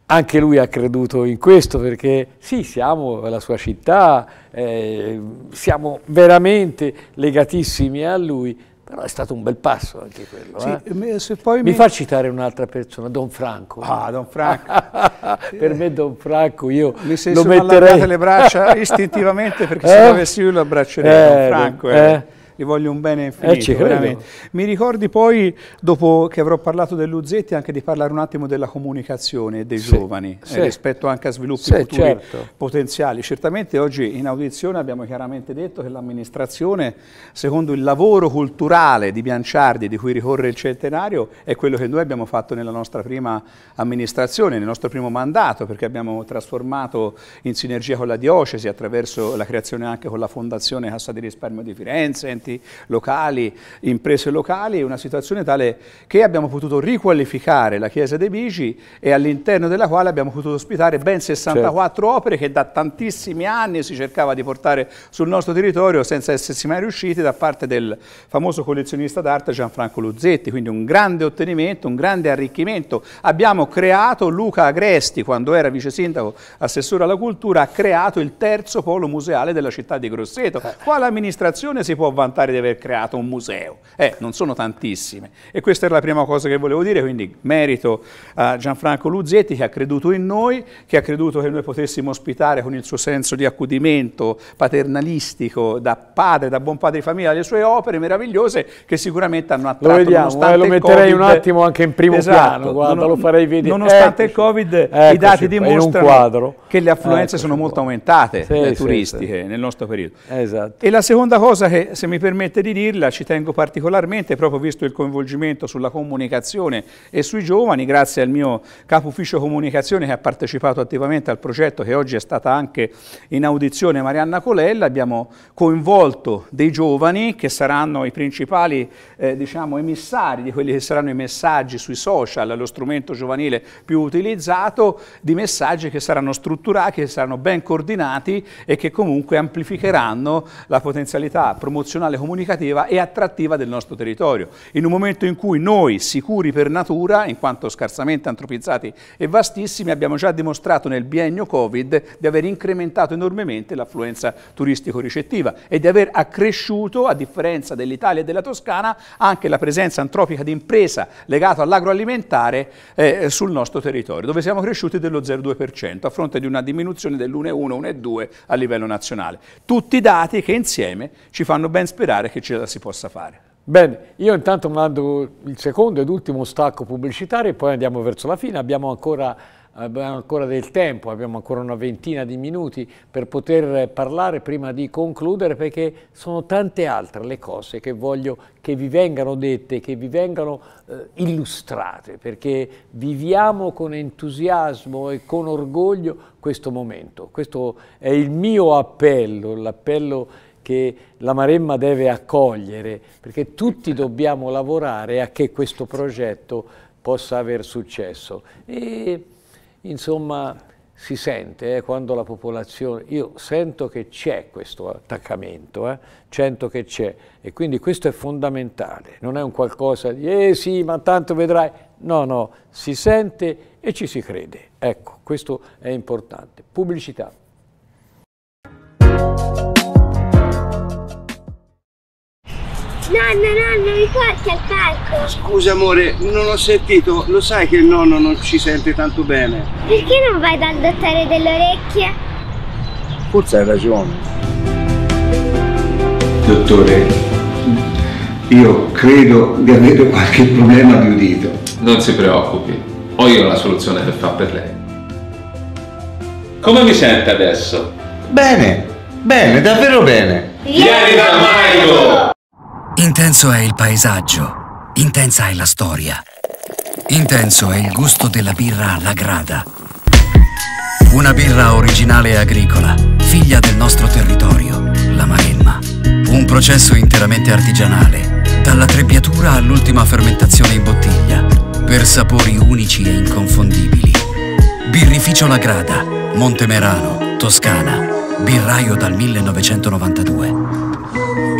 anche lui ha creduto in questo perché sì, siamo la sua città, eh, siamo veramente legatissimi a lui, però è stato un bel passo anche quello. Sì, eh? mi, mi, fa citare un'altra persona, Don Franco. Ah, Don Franco. per me Don Franco, io mi lo metterei... Mi le braccia istintivamente perché eh? se avessi io lo abbraccerei eh, Don Franco. Eh. eh. eh gli voglio un bene infinito, eh, Mi ricordi poi, dopo che avrò parlato dell'Uzzetti, anche di parlare un attimo della comunicazione dei sì, giovani, eh, sì. Eh, rispetto anche a sviluppi sì, futuri certo. potenziali. Certamente oggi in audizione abbiamo chiaramente detto che l'amministrazione, secondo il lavoro culturale di Bianciardi, di cui ricorre il centenario, è quello che noi abbiamo fatto nella nostra prima amministrazione, nel nostro primo mandato, perché abbiamo trasformato in sinergia con la diocesi attraverso la creazione anche con la Fondazione Cassa di Risparmio di Firenze, enti enti locali, imprese locali, una situazione tale che abbiamo potuto riqualificare la chiesa dei Bigi e all'interno della quale abbiamo potuto ospitare ben 64 certo. opere che da tantissimi anni si cercava di portare sul nostro territorio senza essersi mai riusciti da parte del famoso collezionista d'arte Gianfranco Luzzetti, quindi un grande ottenimento, un grande arricchimento. Abbiamo creato Luca Agresti, quando era vice sindaco assessore alla cultura, ha creato il terzo polo museale della città di Grosseto. Eh. Quale amministrazione si può vantare vantare di aver creato un museo. Eh, non sono tantissime. E questa era la prima cosa che volevo dire, quindi merito a Gianfranco Luzzetti che ha creduto in noi, che ha creduto che noi potessimo ospitare con il suo senso di accudimento paternalistico da padre, da buon padre di famiglia, le sue opere meravigliose che sicuramente hanno attratto. Lo vediamo, eh, lo metterei COVID, un attimo anche in primo esatto, piano, guarda, non, lo farei vedere. Nonostante eccoci, il Covid, eccoci, i dati dimostrano che le affluenze eccoci sono molto aumentate sì, eh, sì, turistiche sì. nel nostro periodo. Esatto. E la seconda cosa che, se mi permette di dirla, ci tengo particolarmente, proprio visto il coinvolgimento sulla comunicazione e sui giovani, grazie al mio capo ufficio comunicazione che ha partecipato attivamente al progetto che oggi è stata anche in audizione Marianna Colella, abbiamo coinvolto dei giovani che saranno i principali eh, diciamo, emissari di quelli che saranno i messaggi sui social, lo strumento giovanile più utilizzato, di messaggi che saranno strutturati, che saranno ben coordinati e che comunque amplificheranno la potenzialità promozionale funzionale, comunicativa e attrattiva del nostro territorio. In un momento in cui noi, sicuri per natura, in quanto scarsamente antropizzati e vastissimi, abbiamo già dimostrato nel biennio Covid di aver incrementato enormemente l'affluenza turistico-ricettiva e di aver accresciuto, a differenza dell'Italia e della Toscana, anche la presenza antropica di impresa legata all'agroalimentare eh, sul nostro territorio, dove siamo cresciuti dello 0,2% a fronte di una diminuzione dell'1,1-1,2 a livello nazionale. Tutti dati che insieme ci fanno ben sperare sperare che ce la si possa fare. Bene, io intanto mando il secondo ed ultimo stacco pubblicitario e poi andiamo verso la fine. Abbiamo ancora, abbiamo ancora, del tempo, abbiamo ancora una ventina di minuti per poter parlare prima di concludere perché sono tante altre le cose che voglio che vi vengano dette, che vi vengano eh, illustrate, perché viviamo con entusiasmo e con orgoglio questo momento. Questo è il mio appello, l'appello che la Maremma deve accogliere, perché tutti dobbiamo lavorare a che questo progetto possa aver successo. E insomma si sente eh, quando la popolazione, io sento che c'è questo attaccamento, eh, sento che c'è e quindi questo è fondamentale, non è un qualcosa di eh sì ma tanto vedrai, no no, si sente e ci si crede, ecco questo è importante. Pubblicità. Nonno, nonno, mi porti al parco? Scusa amore, non ho sentito, lo sai che il nonno non ci sente tanto bene. Perché non vai dal dottore delle orecchie? Forse hai ragione. Dottore, io credo di avere qualche problema di udito. Non si preoccupi, ho io la soluzione che fa per lei. Come mi sente adesso? Bene, bene, davvero bene. Vieni da Mario! Intenso è il paesaggio, intensa è la storia, intenso è il gusto della birra alla grada. Una birra originale e agricola, figlia del nostro territorio, la Maremma. Un processo interamente artigianale, dalla trebbiatura all'ultima fermentazione in bottiglia, per sapori unici e inconfondibili. Birrificio La Grada, Montemerano, Toscana, birraio dal 1992.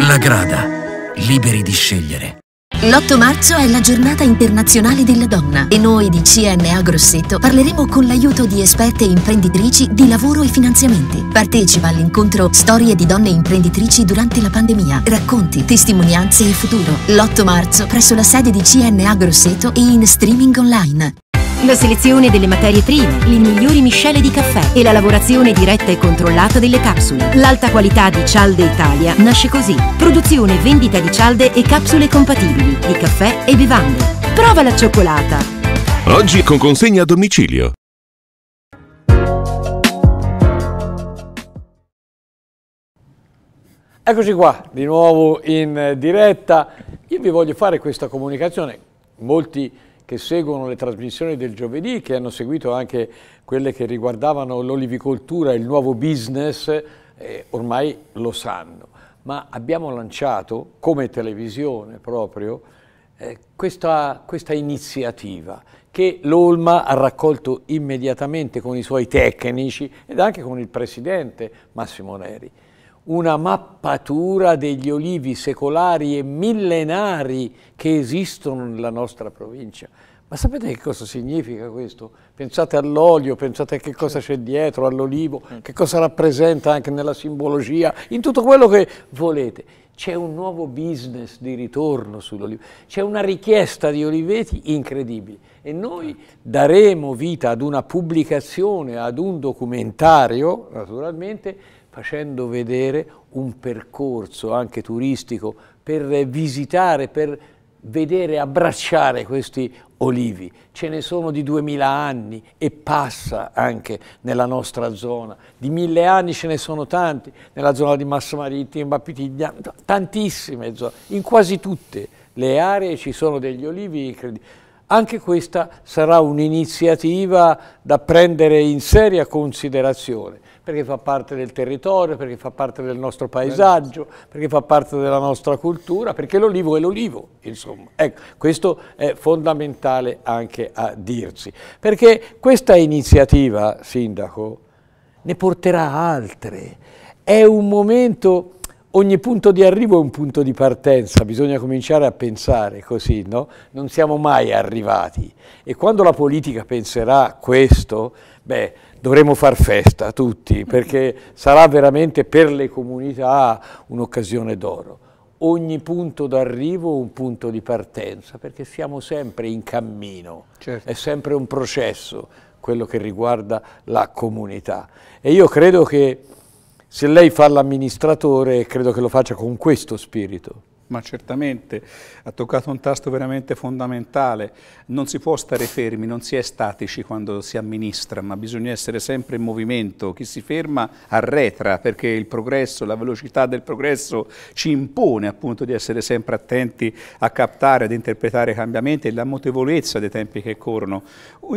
La Grada liberi di scegliere. L'8 marzo è la giornata internazionale della donna e noi di CNA Grosseto parleremo con l'aiuto di esperte imprenditrici di lavoro e finanziamenti. Partecipa all'incontro Storie di donne imprenditrici durante la pandemia, racconti, testimonianze e futuro. L'8 marzo presso la sede di CNA Grosseto e in streaming online la selezione delle materie prime, le migliori miscele di caffè e la lavorazione diretta e controllata delle capsule. L'alta qualità di Cialde Italia nasce così. Produzione e vendita di cialde e capsule compatibili, di caffè e bevande. Prova la cioccolata! Oggi con consegna a domicilio. Eccoci qua, di nuovo in diretta. Io vi voglio fare questa comunicazione. Molti che seguono le trasmissioni del giovedì, che hanno seguito anche quelle che riguardavano l'olivicoltura, e il nuovo business, eh, ormai lo sanno. Ma abbiamo lanciato, come televisione proprio, eh, questa, questa iniziativa che l'Olma ha raccolto immediatamente con i suoi tecnici ed anche con il presidente Massimo Neri una mappatura degli olivi secolari e millenari che esistono nella nostra provincia. Ma sapete che cosa significa questo? Pensate all'olio, pensate a che cosa c'è dietro, all'olivo, mm. che cosa rappresenta anche nella simbologia, in tutto quello che volete. C'è un nuovo business di ritorno sull'olivo, c'è una richiesta di oliveti incredibile e noi certo. daremo vita ad una pubblicazione, ad un documentario, naturalmente, facendo vedere un percorso anche turistico per visitare, per vedere, abbracciare questi olivi. Ce ne sono di 2000 anni e passa anche nella nostra zona. Di mille anni ce ne sono tanti, nella zona di Massa Marittima, in tantissime zone, in quasi tutte le aree ci sono degli olivi incredibili. Anche questa sarà un'iniziativa da prendere in seria considerazione perché fa parte del territorio, perché fa parte del nostro paesaggio, perché fa parte della nostra cultura, perché l'olivo è l'olivo, insomma. Ecco, questo è fondamentale anche a dirsi, perché questa iniziativa, Sindaco, ne porterà altre. È un momento ogni punto di arrivo è un punto di partenza, bisogna cominciare a pensare così, no? Non siamo mai arrivati. E quando la politica penserà questo, beh, dovremo far festa tutti, perché sarà veramente per le comunità un'occasione d'oro. Ogni punto d'arrivo un punto di partenza, perché siamo sempre in cammino, certo. è sempre un processo quello che riguarda la comunità. E io credo che se lei fa l'amministratore credo che lo faccia con questo spirito. Ma certamente ha toccato un tasto veramente fondamentale, non si può stare fermi, non si è statici quando si amministra, ma bisogna essere sempre in movimento, chi si ferma arretra perché il progresso, la velocità del progresso ci impone appunto di essere sempre attenti a captare, ad interpretare i cambiamenti e la motevolezza dei tempi che corrono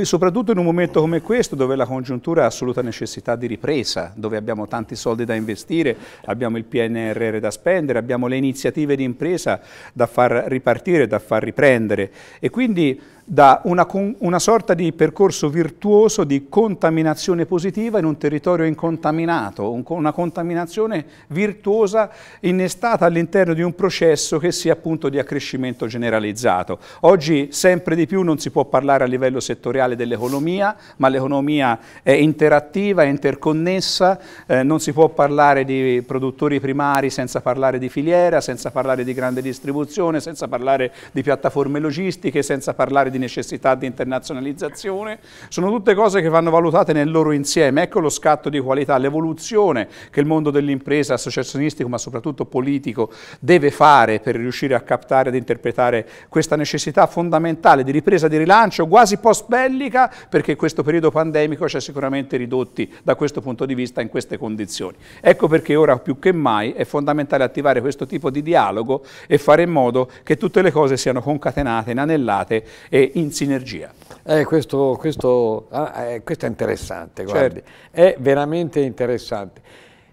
soprattutto in un momento come questo dove la congiuntura ha assoluta necessità di ripresa, dove abbiamo tanti soldi da investire, abbiamo il PNRR da spendere, abbiamo le iniziative di impresa da far ripartire, da far riprendere e quindi da una, una, sorta di percorso virtuoso di contaminazione positiva in un territorio incontaminato, un, una contaminazione virtuosa innestata all'interno di un processo che sia appunto di accrescimento generalizzato. Oggi sempre di più non si può parlare a livello settoriale dell'economia, ma l'economia è interattiva, è interconnessa, eh, non si può parlare di produttori primari senza parlare di filiera, senza parlare di grande distribuzione, senza parlare di piattaforme logistiche, senza parlare di di necessità di internazionalizzazione, sono tutte cose che vanno valutate nel loro insieme, ecco lo scatto di qualità, l'evoluzione che il mondo dell'impresa associazionistico ma soprattutto politico deve fare per riuscire a captare ed interpretare questa necessità fondamentale di ripresa, di rilancio quasi post bellica perché questo periodo pandemico ci ha sicuramente ridotti da questo punto di vista in queste condizioni. Ecco perché ora più che mai è fondamentale attivare questo tipo di dialogo e fare in modo che tutte le cose siano concatenate, inanellate e in sinergia. Eh, questo, questo, ah, eh, questo, è interessante, certo. è veramente interessante.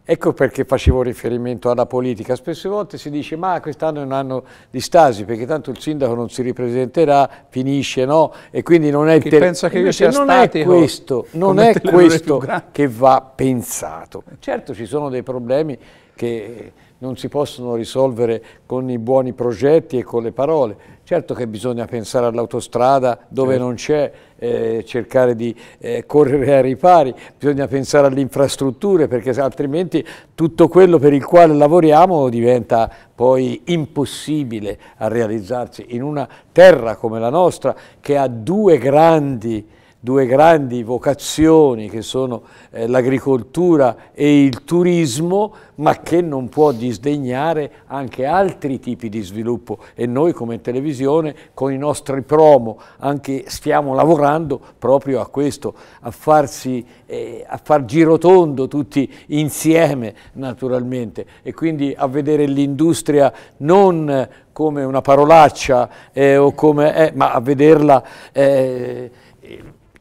Ecco perché facevo riferimento alla politica. Spesso volte si dice ma quest'anno è un anno di stasi perché tanto il sindaco non si ripresenterà, finisce, no? E quindi non è... Chi pensa che io sia non è questo, non è questo che va pensato. Certo ci sono dei problemi che non si possono risolvere con i buoni progetti e con le parole. Certo che bisogna pensare all'autostrada dove certo. non c'è, eh, cercare di eh, correre ai ripari, bisogna pensare alle infrastrutture perché altrimenti tutto quello per il quale lavoriamo diventa poi impossibile a realizzarsi in una terra come la nostra che ha due grandi due grandi vocazioni che sono eh, l'agricoltura e il turismo, ma che non può disdegnare anche altri tipi di sviluppo e noi come televisione con i nostri promo anche stiamo lavorando proprio a questo, a, farsi, eh, a far girotondo tutti insieme naturalmente e quindi a vedere l'industria non come una parolaccia eh, come, eh, ma a vederla eh,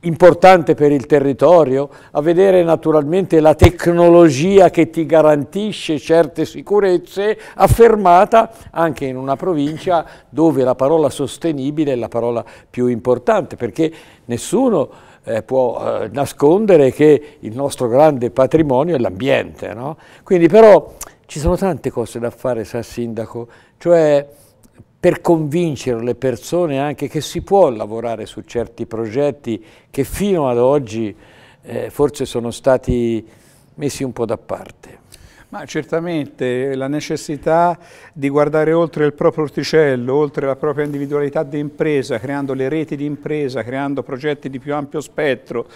importante per il territorio, a vedere naturalmente la tecnologia che ti garantisce certe sicurezze, affermata anche in una provincia dove la parola sostenibile è la parola più importante, perché nessuno... Eh, può eh, nascondere che il nostro grande patrimonio è l'ambiente. No? Quindi però ci sono tante cose da fare, sa Sindaco, cioè per convincere le persone anche che si può lavorare su certi progetti che fino ad oggi eh, forse sono stati messi un po' da parte. Ma certamente la necessità di guardare oltre il proprio orticello, oltre la propria individualità di impresa, creando le reti di impresa, creando progetti di più ampio spettro,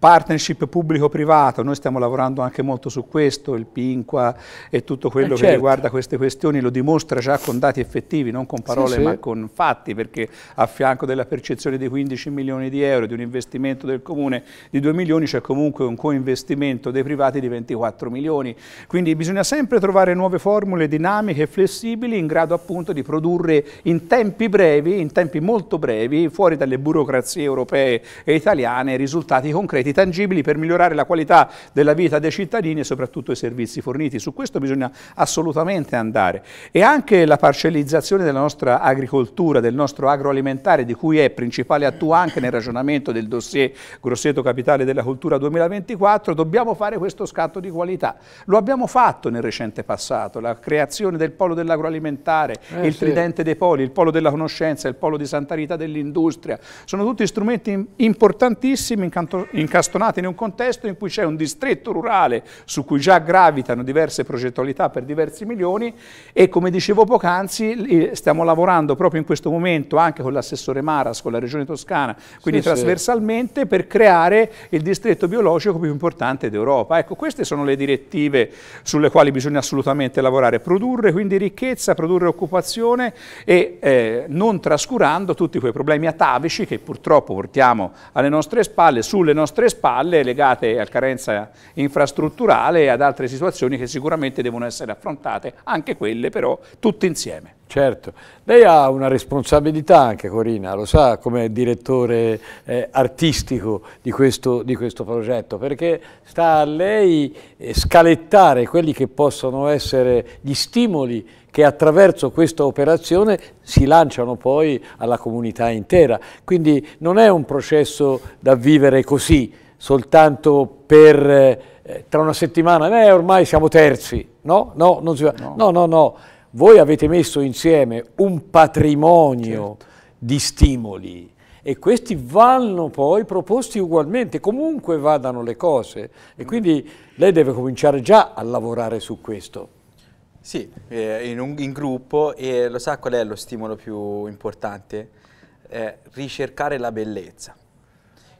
partnership pubblico-privato, noi stiamo lavorando anche molto su questo, il PINQUA e tutto quello eh certo. che riguarda queste questioni lo dimostra già con dati effettivi, non con parole sì, sì. ma con fatti, perché a fianco della percezione di 15 milioni di euro, di un investimento del Comune di 2 milioni, c'è comunque un coinvestimento dei privati di 24 milioni. Quindi bisogna sempre trovare nuove formule dinamiche e flessibili in grado appunto di produrre in tempi brevi, in tempi molto brevi, fuori dalle burocrazie europee e italiane, risultati concreti, tangibili per migliorare la qualità della vita dei cittadini e soprattutto i servizi forniti. Su questo bisogna assolutamente andare. E anche la parcellizzazione della nostra agricoltura, del nostro agroalimentare, di cui è principale attua anche nel ragionamento del dossier Grosseto Capitale della Cultura 2024, dobbiamo fare questo scatto di qualità. Lo abbiamo fatto fatto nel recente passato, la creazione del polo dell'agroalimentare, eh, il sì. tridente dei poli, il polo della conoscenza, il polo di Santa Rita dell'industria, sono tutti strumenti importantissimi incastonati in un contesto in cui c'è un distretto rurale su cui già gravitano diverse progettualità per diversi milioni e come dicevo poc'anzi stiamo lavorando proprio in questo momento anche con l'assessore Maras, con la regione toscana, quindi sì, trasversalmente sì. per creare il distretto biologico più importante d'Europa. Ecco, queste sono le direttive sul sulle quali bisogna assolutamente lavorare, produrre quindi ricchezza, produrre occupazione e eh, non trascurando tutti quei problemi atavici che purtroppo portiamo alle nostre spalle, sulle nostre spalle, legate a carenza infrastrutturale e ad altre situazioni che sicuramente devono essere affrontate, anche quelle però tutte insieme. Certo, lei ha una responsabilità anche Corina, lo sa come direttore eh, artistico di questo, di questo, progetto, perché sta a lei eh, scalettare quelli che possono essere gli stimoli che attraverso questa operazione si lanciano poi alla comunità intera. Quindi non è un processo da vivere così, soltanto per... Eh, tra una settimana, eh, ormai siamo terzi, no? No, non si va. No, no, no. no voi avete messo insieme un patrimonio certo. di stimoli e questi vanno poi proposti ugualmente, comunque vadano le cose e quindi lei deve cominciare già a lavorare su questo. Sì, eh, in, un, in gruppo e lo sa qual è lo stimolo più importante? Eh, ricercare la bellezza.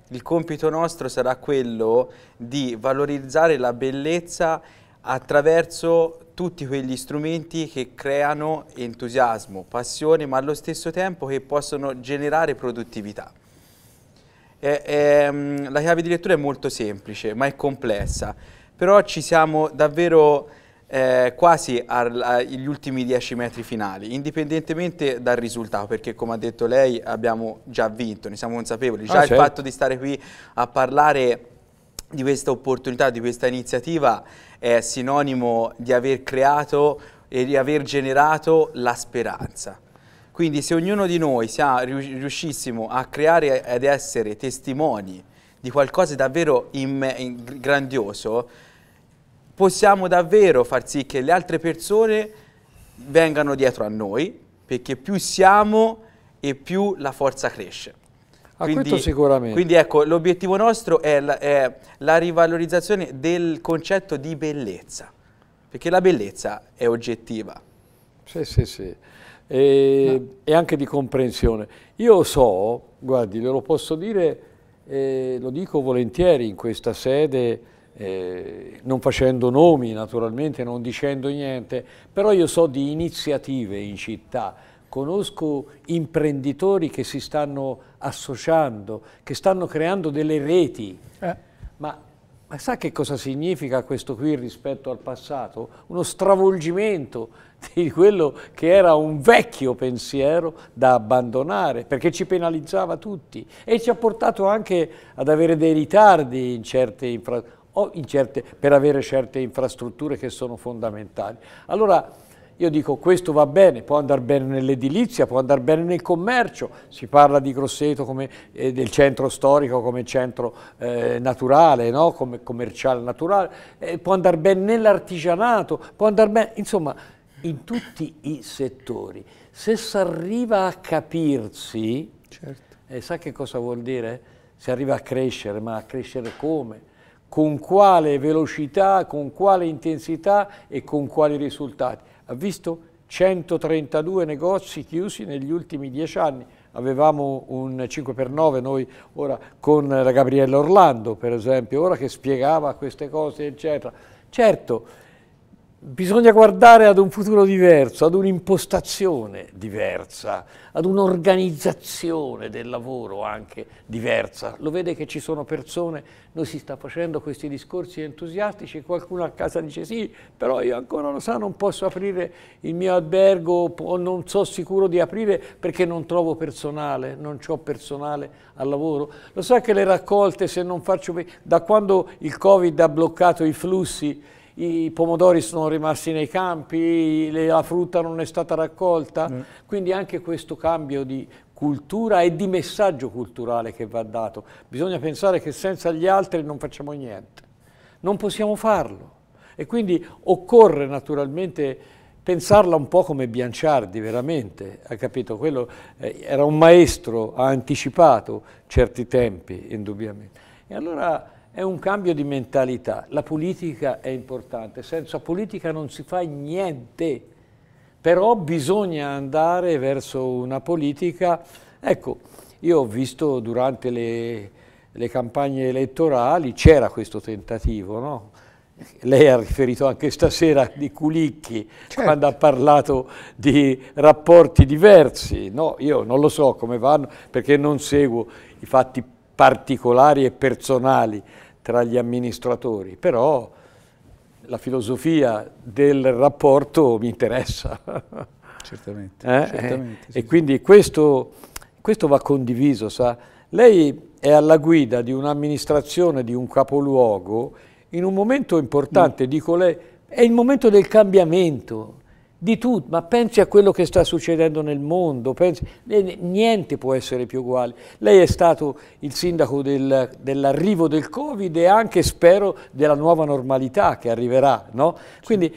Il compito nostro sarà quello di valorizzare la bellezza attraverso tutti quegli strumenti che creano entusiasmo, passione, ma allo stesso tempo che possono generare produttività. E, e, ehm, la chiave di lettura è molto semplice, ma è complessa, però ci siamo davvero eh, quasi agli ultimi dieci metri finali, indipendentemente dal risultato, perché come ha detto lei abbiamo già vinto, ne siamo consapevoli, ah, già ah, il certo. fatto di stare qui a parlare di questa opportunità, di questa iniziativa è sinonimo di aver creato e di aver generato la speranza. Quindi se ognuno di noi sia, riuscissimo a creare ed essere testimoni di qualcosa davvero grandioso, possiamo davvero far sì che le altre persone vengano dietro a noi, perché più siamo e più la forza cresce. Ah, quindi, sicuramente. Quindi ecco, l'obiettivo nostro è la, è la rivalorizzazione del concetto di bellezza, perché la bellezza è oggettiva. Sì, sì, sì. E, no. e, anche di comprensione. Io so, guardi, ve lo posso dire, eh, lo dico volentieri in questa sede, eh, non facendo nomi naturalmente, non dicendo niente, però io so di iniziative in città conosco imprenditori che si stanno associando, che stanno creando delle reti. Eh. Ma, ma, sa che cosa significa questo qui rispetto al passato? Uno stravolgimento di quello che era un vecchio pensiero da abbandonare, perché ci penalizzava tutti e ci ha portato anche ad avere dei ritardi in certe infrastrutture o in certe, per avere certe infrastrutture che sono fondamentali. Allora, io dico questo va bene, può andare bene nell'edilizia, può andare bene nel commercio, si parla di Grosseto come eh, del centro storico come centro eh, naturale, no? come commerciale naturale, eh, può andare bene nell'artigianato, può andare bene, insomma, in tutti i settori. Se si arriva a capirsi, certo. eh, sa che cosa vuol dire? Si arriva a crescere, ma a crescere come? con quale velocità, con quale intensità e con quali risultati ha visto 132 negozi chiusi negli ultimi dieci anni. Avevamo un 5x9 noi ora con la Gabriella Orlando, per esempio, ora che spiegava queste cose, eccetera. Certo, Bisogna guardare ad un futuro diverso, ad un'impostazione diversa, ad un'organizzazione del lavoro anche diversa. Lo vede che ci sono persone, noi si sta facendo questi discorsi entusiastici e qualcuno a casa dice sì, però io ancora non so, non posso aprire il mio albergo o non so sicuro di aprire perché non trovo personale, non ho personale al lavoro. Lo sa so che le raccolte se non faccio... da quando il Covid ha bloccato i flussi i pomodori sono rimasti nei campi, la frutta non è stata raccolta, mm. quindi anche questo cambio di cultura e di messaggio culturale che va dato. Bisogna pensare che senza gli altri non facciamo niente, non possiamo farlo e quindi occorre naturalmente pensarla un po' come Bianciardi veramente, ha capito? Quello eh, era un maestro, ha anticipato certi tempi indubbiamente. E allora è un cambio di mentalità. La politica è importante, senza politica non si fa niente, però bisogna andare verso una politica. Ecco, io ho visto durante le, le campagne elettorali, c'era questo tentativo, no? Lei ha riferito anche stasera di Culicchi, certo. quando ha parlato di rapporti diversi. No, io non lo so come vanno, perché non seguo i fatti particolari e personali tra gli amministratori, però la filosofia del rapporto mi interessa. Certamente. Eh? certamente Sì. E quindi questo, questo va condiviso, sa? Lei è alla guida di un'amministrazione, di un capoluogo, in un momento importante, mm. dico lei, è il momento del cambiamento di tutto, ma pensi a quello che sta succedendo nel mondo, pensi, niente può essere più uguale. Lei è stato il sindaco del, dell'arrivo del Covid e anche spero della nuova normalità che arriverà, no? Quindi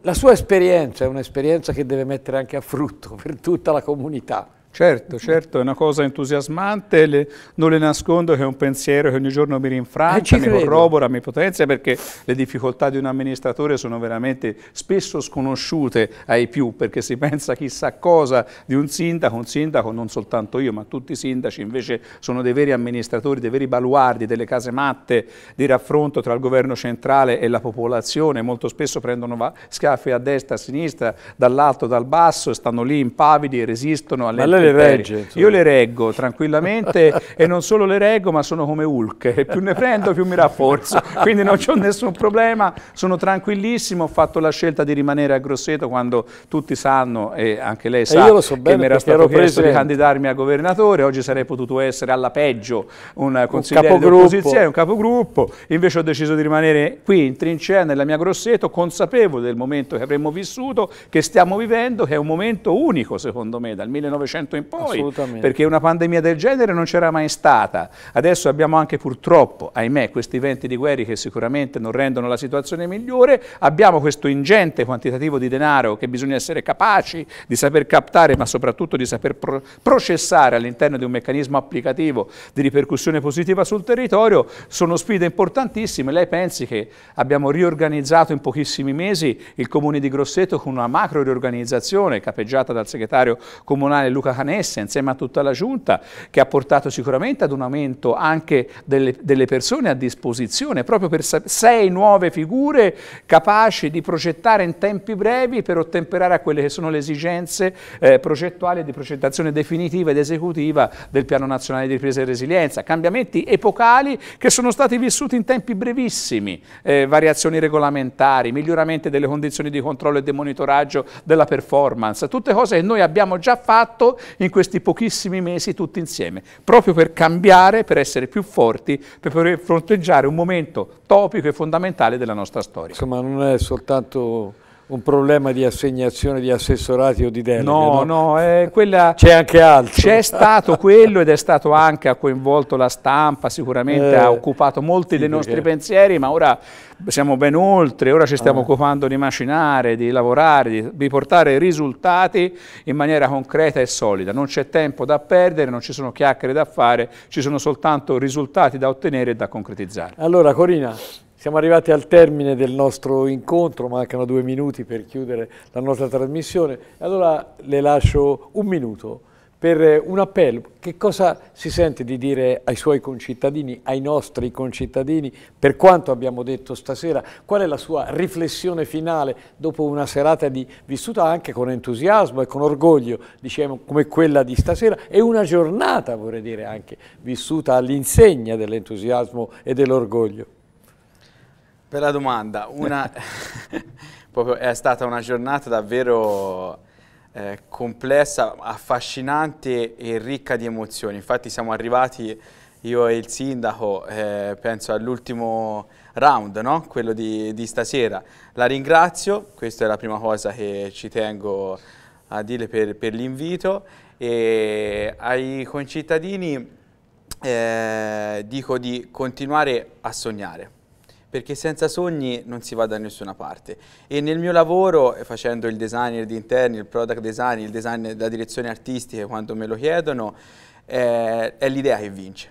la sua esperienza è un'esperienza che deve mettere anche a frutto per tutta la comunità. Certo, mm. certo, è una cosa entusiasmante, le, non le nascondo che è un pensiero che ogni giorno mi rinfrancia, eh, mi corrobora, mi potenzia, perché le difficoltà di un amministratore sono veramente spesso sconosciute ai più, perché si pensa chissà cosa di un sindaco, un sindaco non soltanto io, ma tutti i sindaci invece sono dei veri amministratori, dei veri baluardi, delle case matte di raffronto tra il governo centrale e la popolazione, molto spesso prendono schiaffi a destra, a sinistra, dall'alto, dal basso, e stanno lì impavidi e resistono alle lei le regge. Insomma. Io le reggo tranquillamente e non solo le reggo, ma sono come Hulk. E più ne prendo, più mi rafforzo. Quindi non ho nessun problema, sono tranquillissimo. Ho fatto la scelta di rimanere a Grosseto quando tutti sanno, e anche lei sa, so che mi era stato chiesto di candidarmi a governatore. Oggi sarei potuto essere alla peggio un consigliere un dell'opposizione, un capogruppo. Invece ho deciso di rimanere qui in trincea, nella mia Grosseto, consapevole del momento che avremmo vissuto, che stiamo vivendo, che è un momento unico, secondo me, dal 1900 1900 in poi, perché una pandemia del genere non c'era mai stata. Adesso abbiamo anche purtroppo, ahimè, questi venti di guerri che sicuramente non rendono la situazione migliore, abbiamo questo ingente quantitativo di denaro che bisogna essere capaci di saper captare, ma soprattutto di saper pro processare all'interno di un meccanismo applicativo di ripercussione positiva sul territorio, sono sfide importantissime. Lei pensi che abbiamo riorganizzato in pochissimi mesi il comune di Grosseto con una macro riorganizzazione capeggiata dal segretario comunale Luca Canessa insieme a tutta la Giunta che ha portato sicuramente ad un aumento anche delle, delle persone a disposizione, proprio per sei nuove figure capaci di progettare in tempi brevi per ottemperare a quelle che sono le esigenze eh, progettuali di progettazione definitiva ed esecutiva del Piano Nazionale di Ripresa e Resilienza. Cambiamenti epocali che sono stati vissuti in tempi brevissimi, eh, variazioni regolamentari, miglioramenti delle condizioni di controllo e di monitoraggio della performance, tutte cose che noi abbiamo già fatto in questi pochissimi mesi tutti insieme, proprio per cambiare, per essere più forti, per poter fronteggiare un momento topico e fondamentale della nostra storia. Insomma, non è soltanto un problema di assegnazione di assessorati o di deleghe. No, no, no eh, quella... c'è anche altro. C'è stato quello ed è stato anche, ha coinvolto la stampa, sicuramente eh, ha occupato molti sì, dei nostri perché... pensieri, ma ora siamo ben oltre, ora ci stiamo ah. occupando di macinare, di lavorare, di, di, portare risultati in maniera concreta e solida. Non c'è tempo da perdere, non ci sono chiacchiere da fare, ci sono soltanto risultati da ottenere e da concretizzare. Allora Corina, siamo arrivati al termine del nostro incontro, mancano due minuti per chiudere la nostra trasmissione. Allora le lascio un minuto per un appello. Che cosa si sente di dire ai suoi concittadini, ai nostri concittadini, per quanto abbiamo detto stasera? Qual è la sua riflessione finale dopo una serata di, vissuta anche con entusiasmo e con orgoglio, diciamo, come quella di stasera, e una giornata, vorrei dire, anche vissuta all'insegna dell'entusiasmo e dell'orgoglio? per la domanda. Una, è stata una giornata davvero eh, complessa, affascinante e ricca di emozioni. Infatti siamo arrivati io e il sindaco, eh, penso all'ultimo round, no? quello di, di, stasera. La ringrazio, questa è la prima cosa che ci tengo a dire per, per l'invito. E ai concittadini eh, dico di continuare a sognare perché senza sogni non si va da nessuna parte e nel mio lavoro eh, facendo il designer di interni, il product design, il design da direzione artistica quando me lo chiedono eh, è l'idea che vince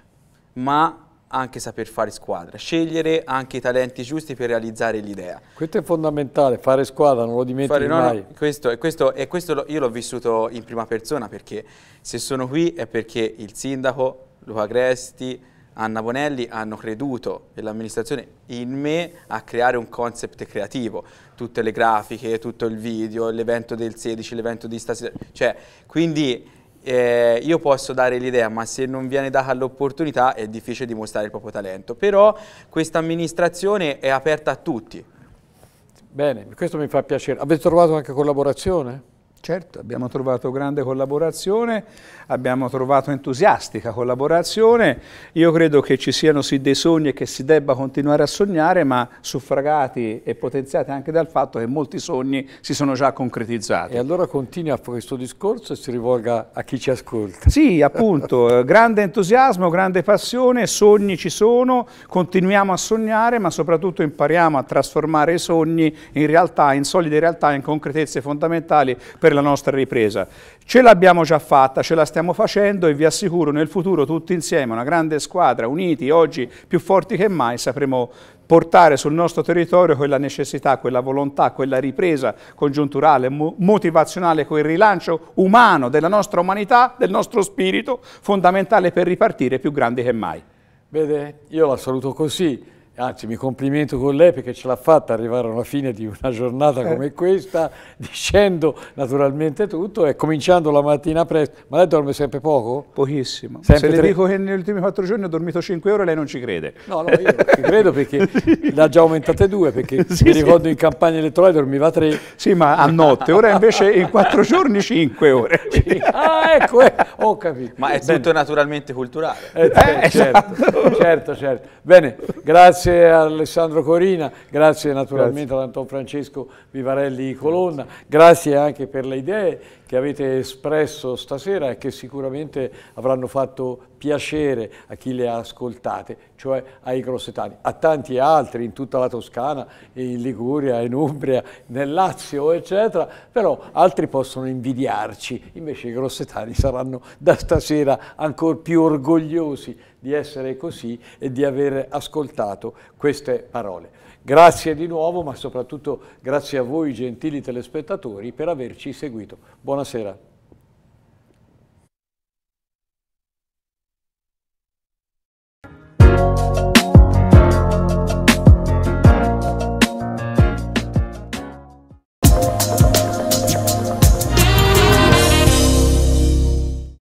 ma anche saper fare squadra, scegliere anche i talenti giusti per realizzare l'idea. Questo è fondamentale, fare squadra, non lo dimentichi fare, mai. No, questo, questo, e questo io l'ho vissuto in prima persona perché se sono qui è perché il sindaco, Luca Cresti, Anna Bonelli hanno creduto e l'amministrazione in me a creare un concept creativo, tutte le grafiche, tutto il video, l'evento del 16, l'evento di stasera, cioè quindi eh, io posso dare l'idea, ma se non viene data l'opportunità è difficile dimostrare il proprio talento. Però questa amministrazione è aperta a tutti. Bene, questo mi fa piacere. Avete trovato anche collaborazione? Certo, abbiamo trovato grande collaborazione, abbiamo trovato entusiastica collaborazione. Io credo che ci siano sì dei sogni e che si debba continuare a sognare, ma suffragati e potenziati anche dal fatto che molti sogni si sono già concretizzati. E allora continui continua questo discorso e si rivolga a chi ci ascolta. Sì, appunto, grande entusiasmo, grande passione, sogni ci sono, continuiamo a sognare, ma soprattutto impariamo a trasformare i sogni in realtà, in solide realtà, in concretezze fondamentali per per la nostra ripresa. Ce l'abbiamo già fatta, ce la stiamo facendo e vi assicuro nel futuro tutti insieme, una grande squadra, uniti oggi più forti che mai, sapremo portare sul nostro territorio quella necessità, quella volontà, quella ripresa congiunturale, motivazionale, quel rilancio umano della nostra umanità, del nostro spirito, fondamentale per ripartire più grandi che mai. Vede, io la saluto così anzi mi complimento con lei perché ce l'ha fatta arrivare alla fine di una giornata eh. come questa, dicendo naturalmente tutto e cominciando la mattina presto. Ma lei dorme sempre poco? Pochissimo. Sempre Se le dico che negli ultimi quattro giorni ho dormito cinque ore, lei non ci crede. No, no, io ci credo perché le ha già aumentate due, perché sì, mi ricordo sì. in campagna elettorale dormiva tre. Sì, ma a notte, ora invece in quattro giorni cinque ore. ah, ecco, eh, ho capito. Ma è tutto naturalmente culturale. Eh, eh certo, certo, esatto. certo, certo. Bene, grazie grazie a Alessandro Corina, grazie naturalmente grazie. ad Anton Francesco Vivarelli Colonna, grazie anche per le idee che avete espresso stasera e che sicuramente avranno fatto piacere a chi le ha ascoltate, cioè ai grossetani, a tanti altri in tutta la Toscana, in Liguria, in Umbria, nel Lazio, eccetera, però altri possono invidiarci, invece i grossetani saranno da stasera ancora più orgogliosi di essere così e di aver ascoltato queste parole. Grazie di nuovo, ma soprattutto grazie a voi gentili telespettatori per averci seguito. Buonasera. Thank you.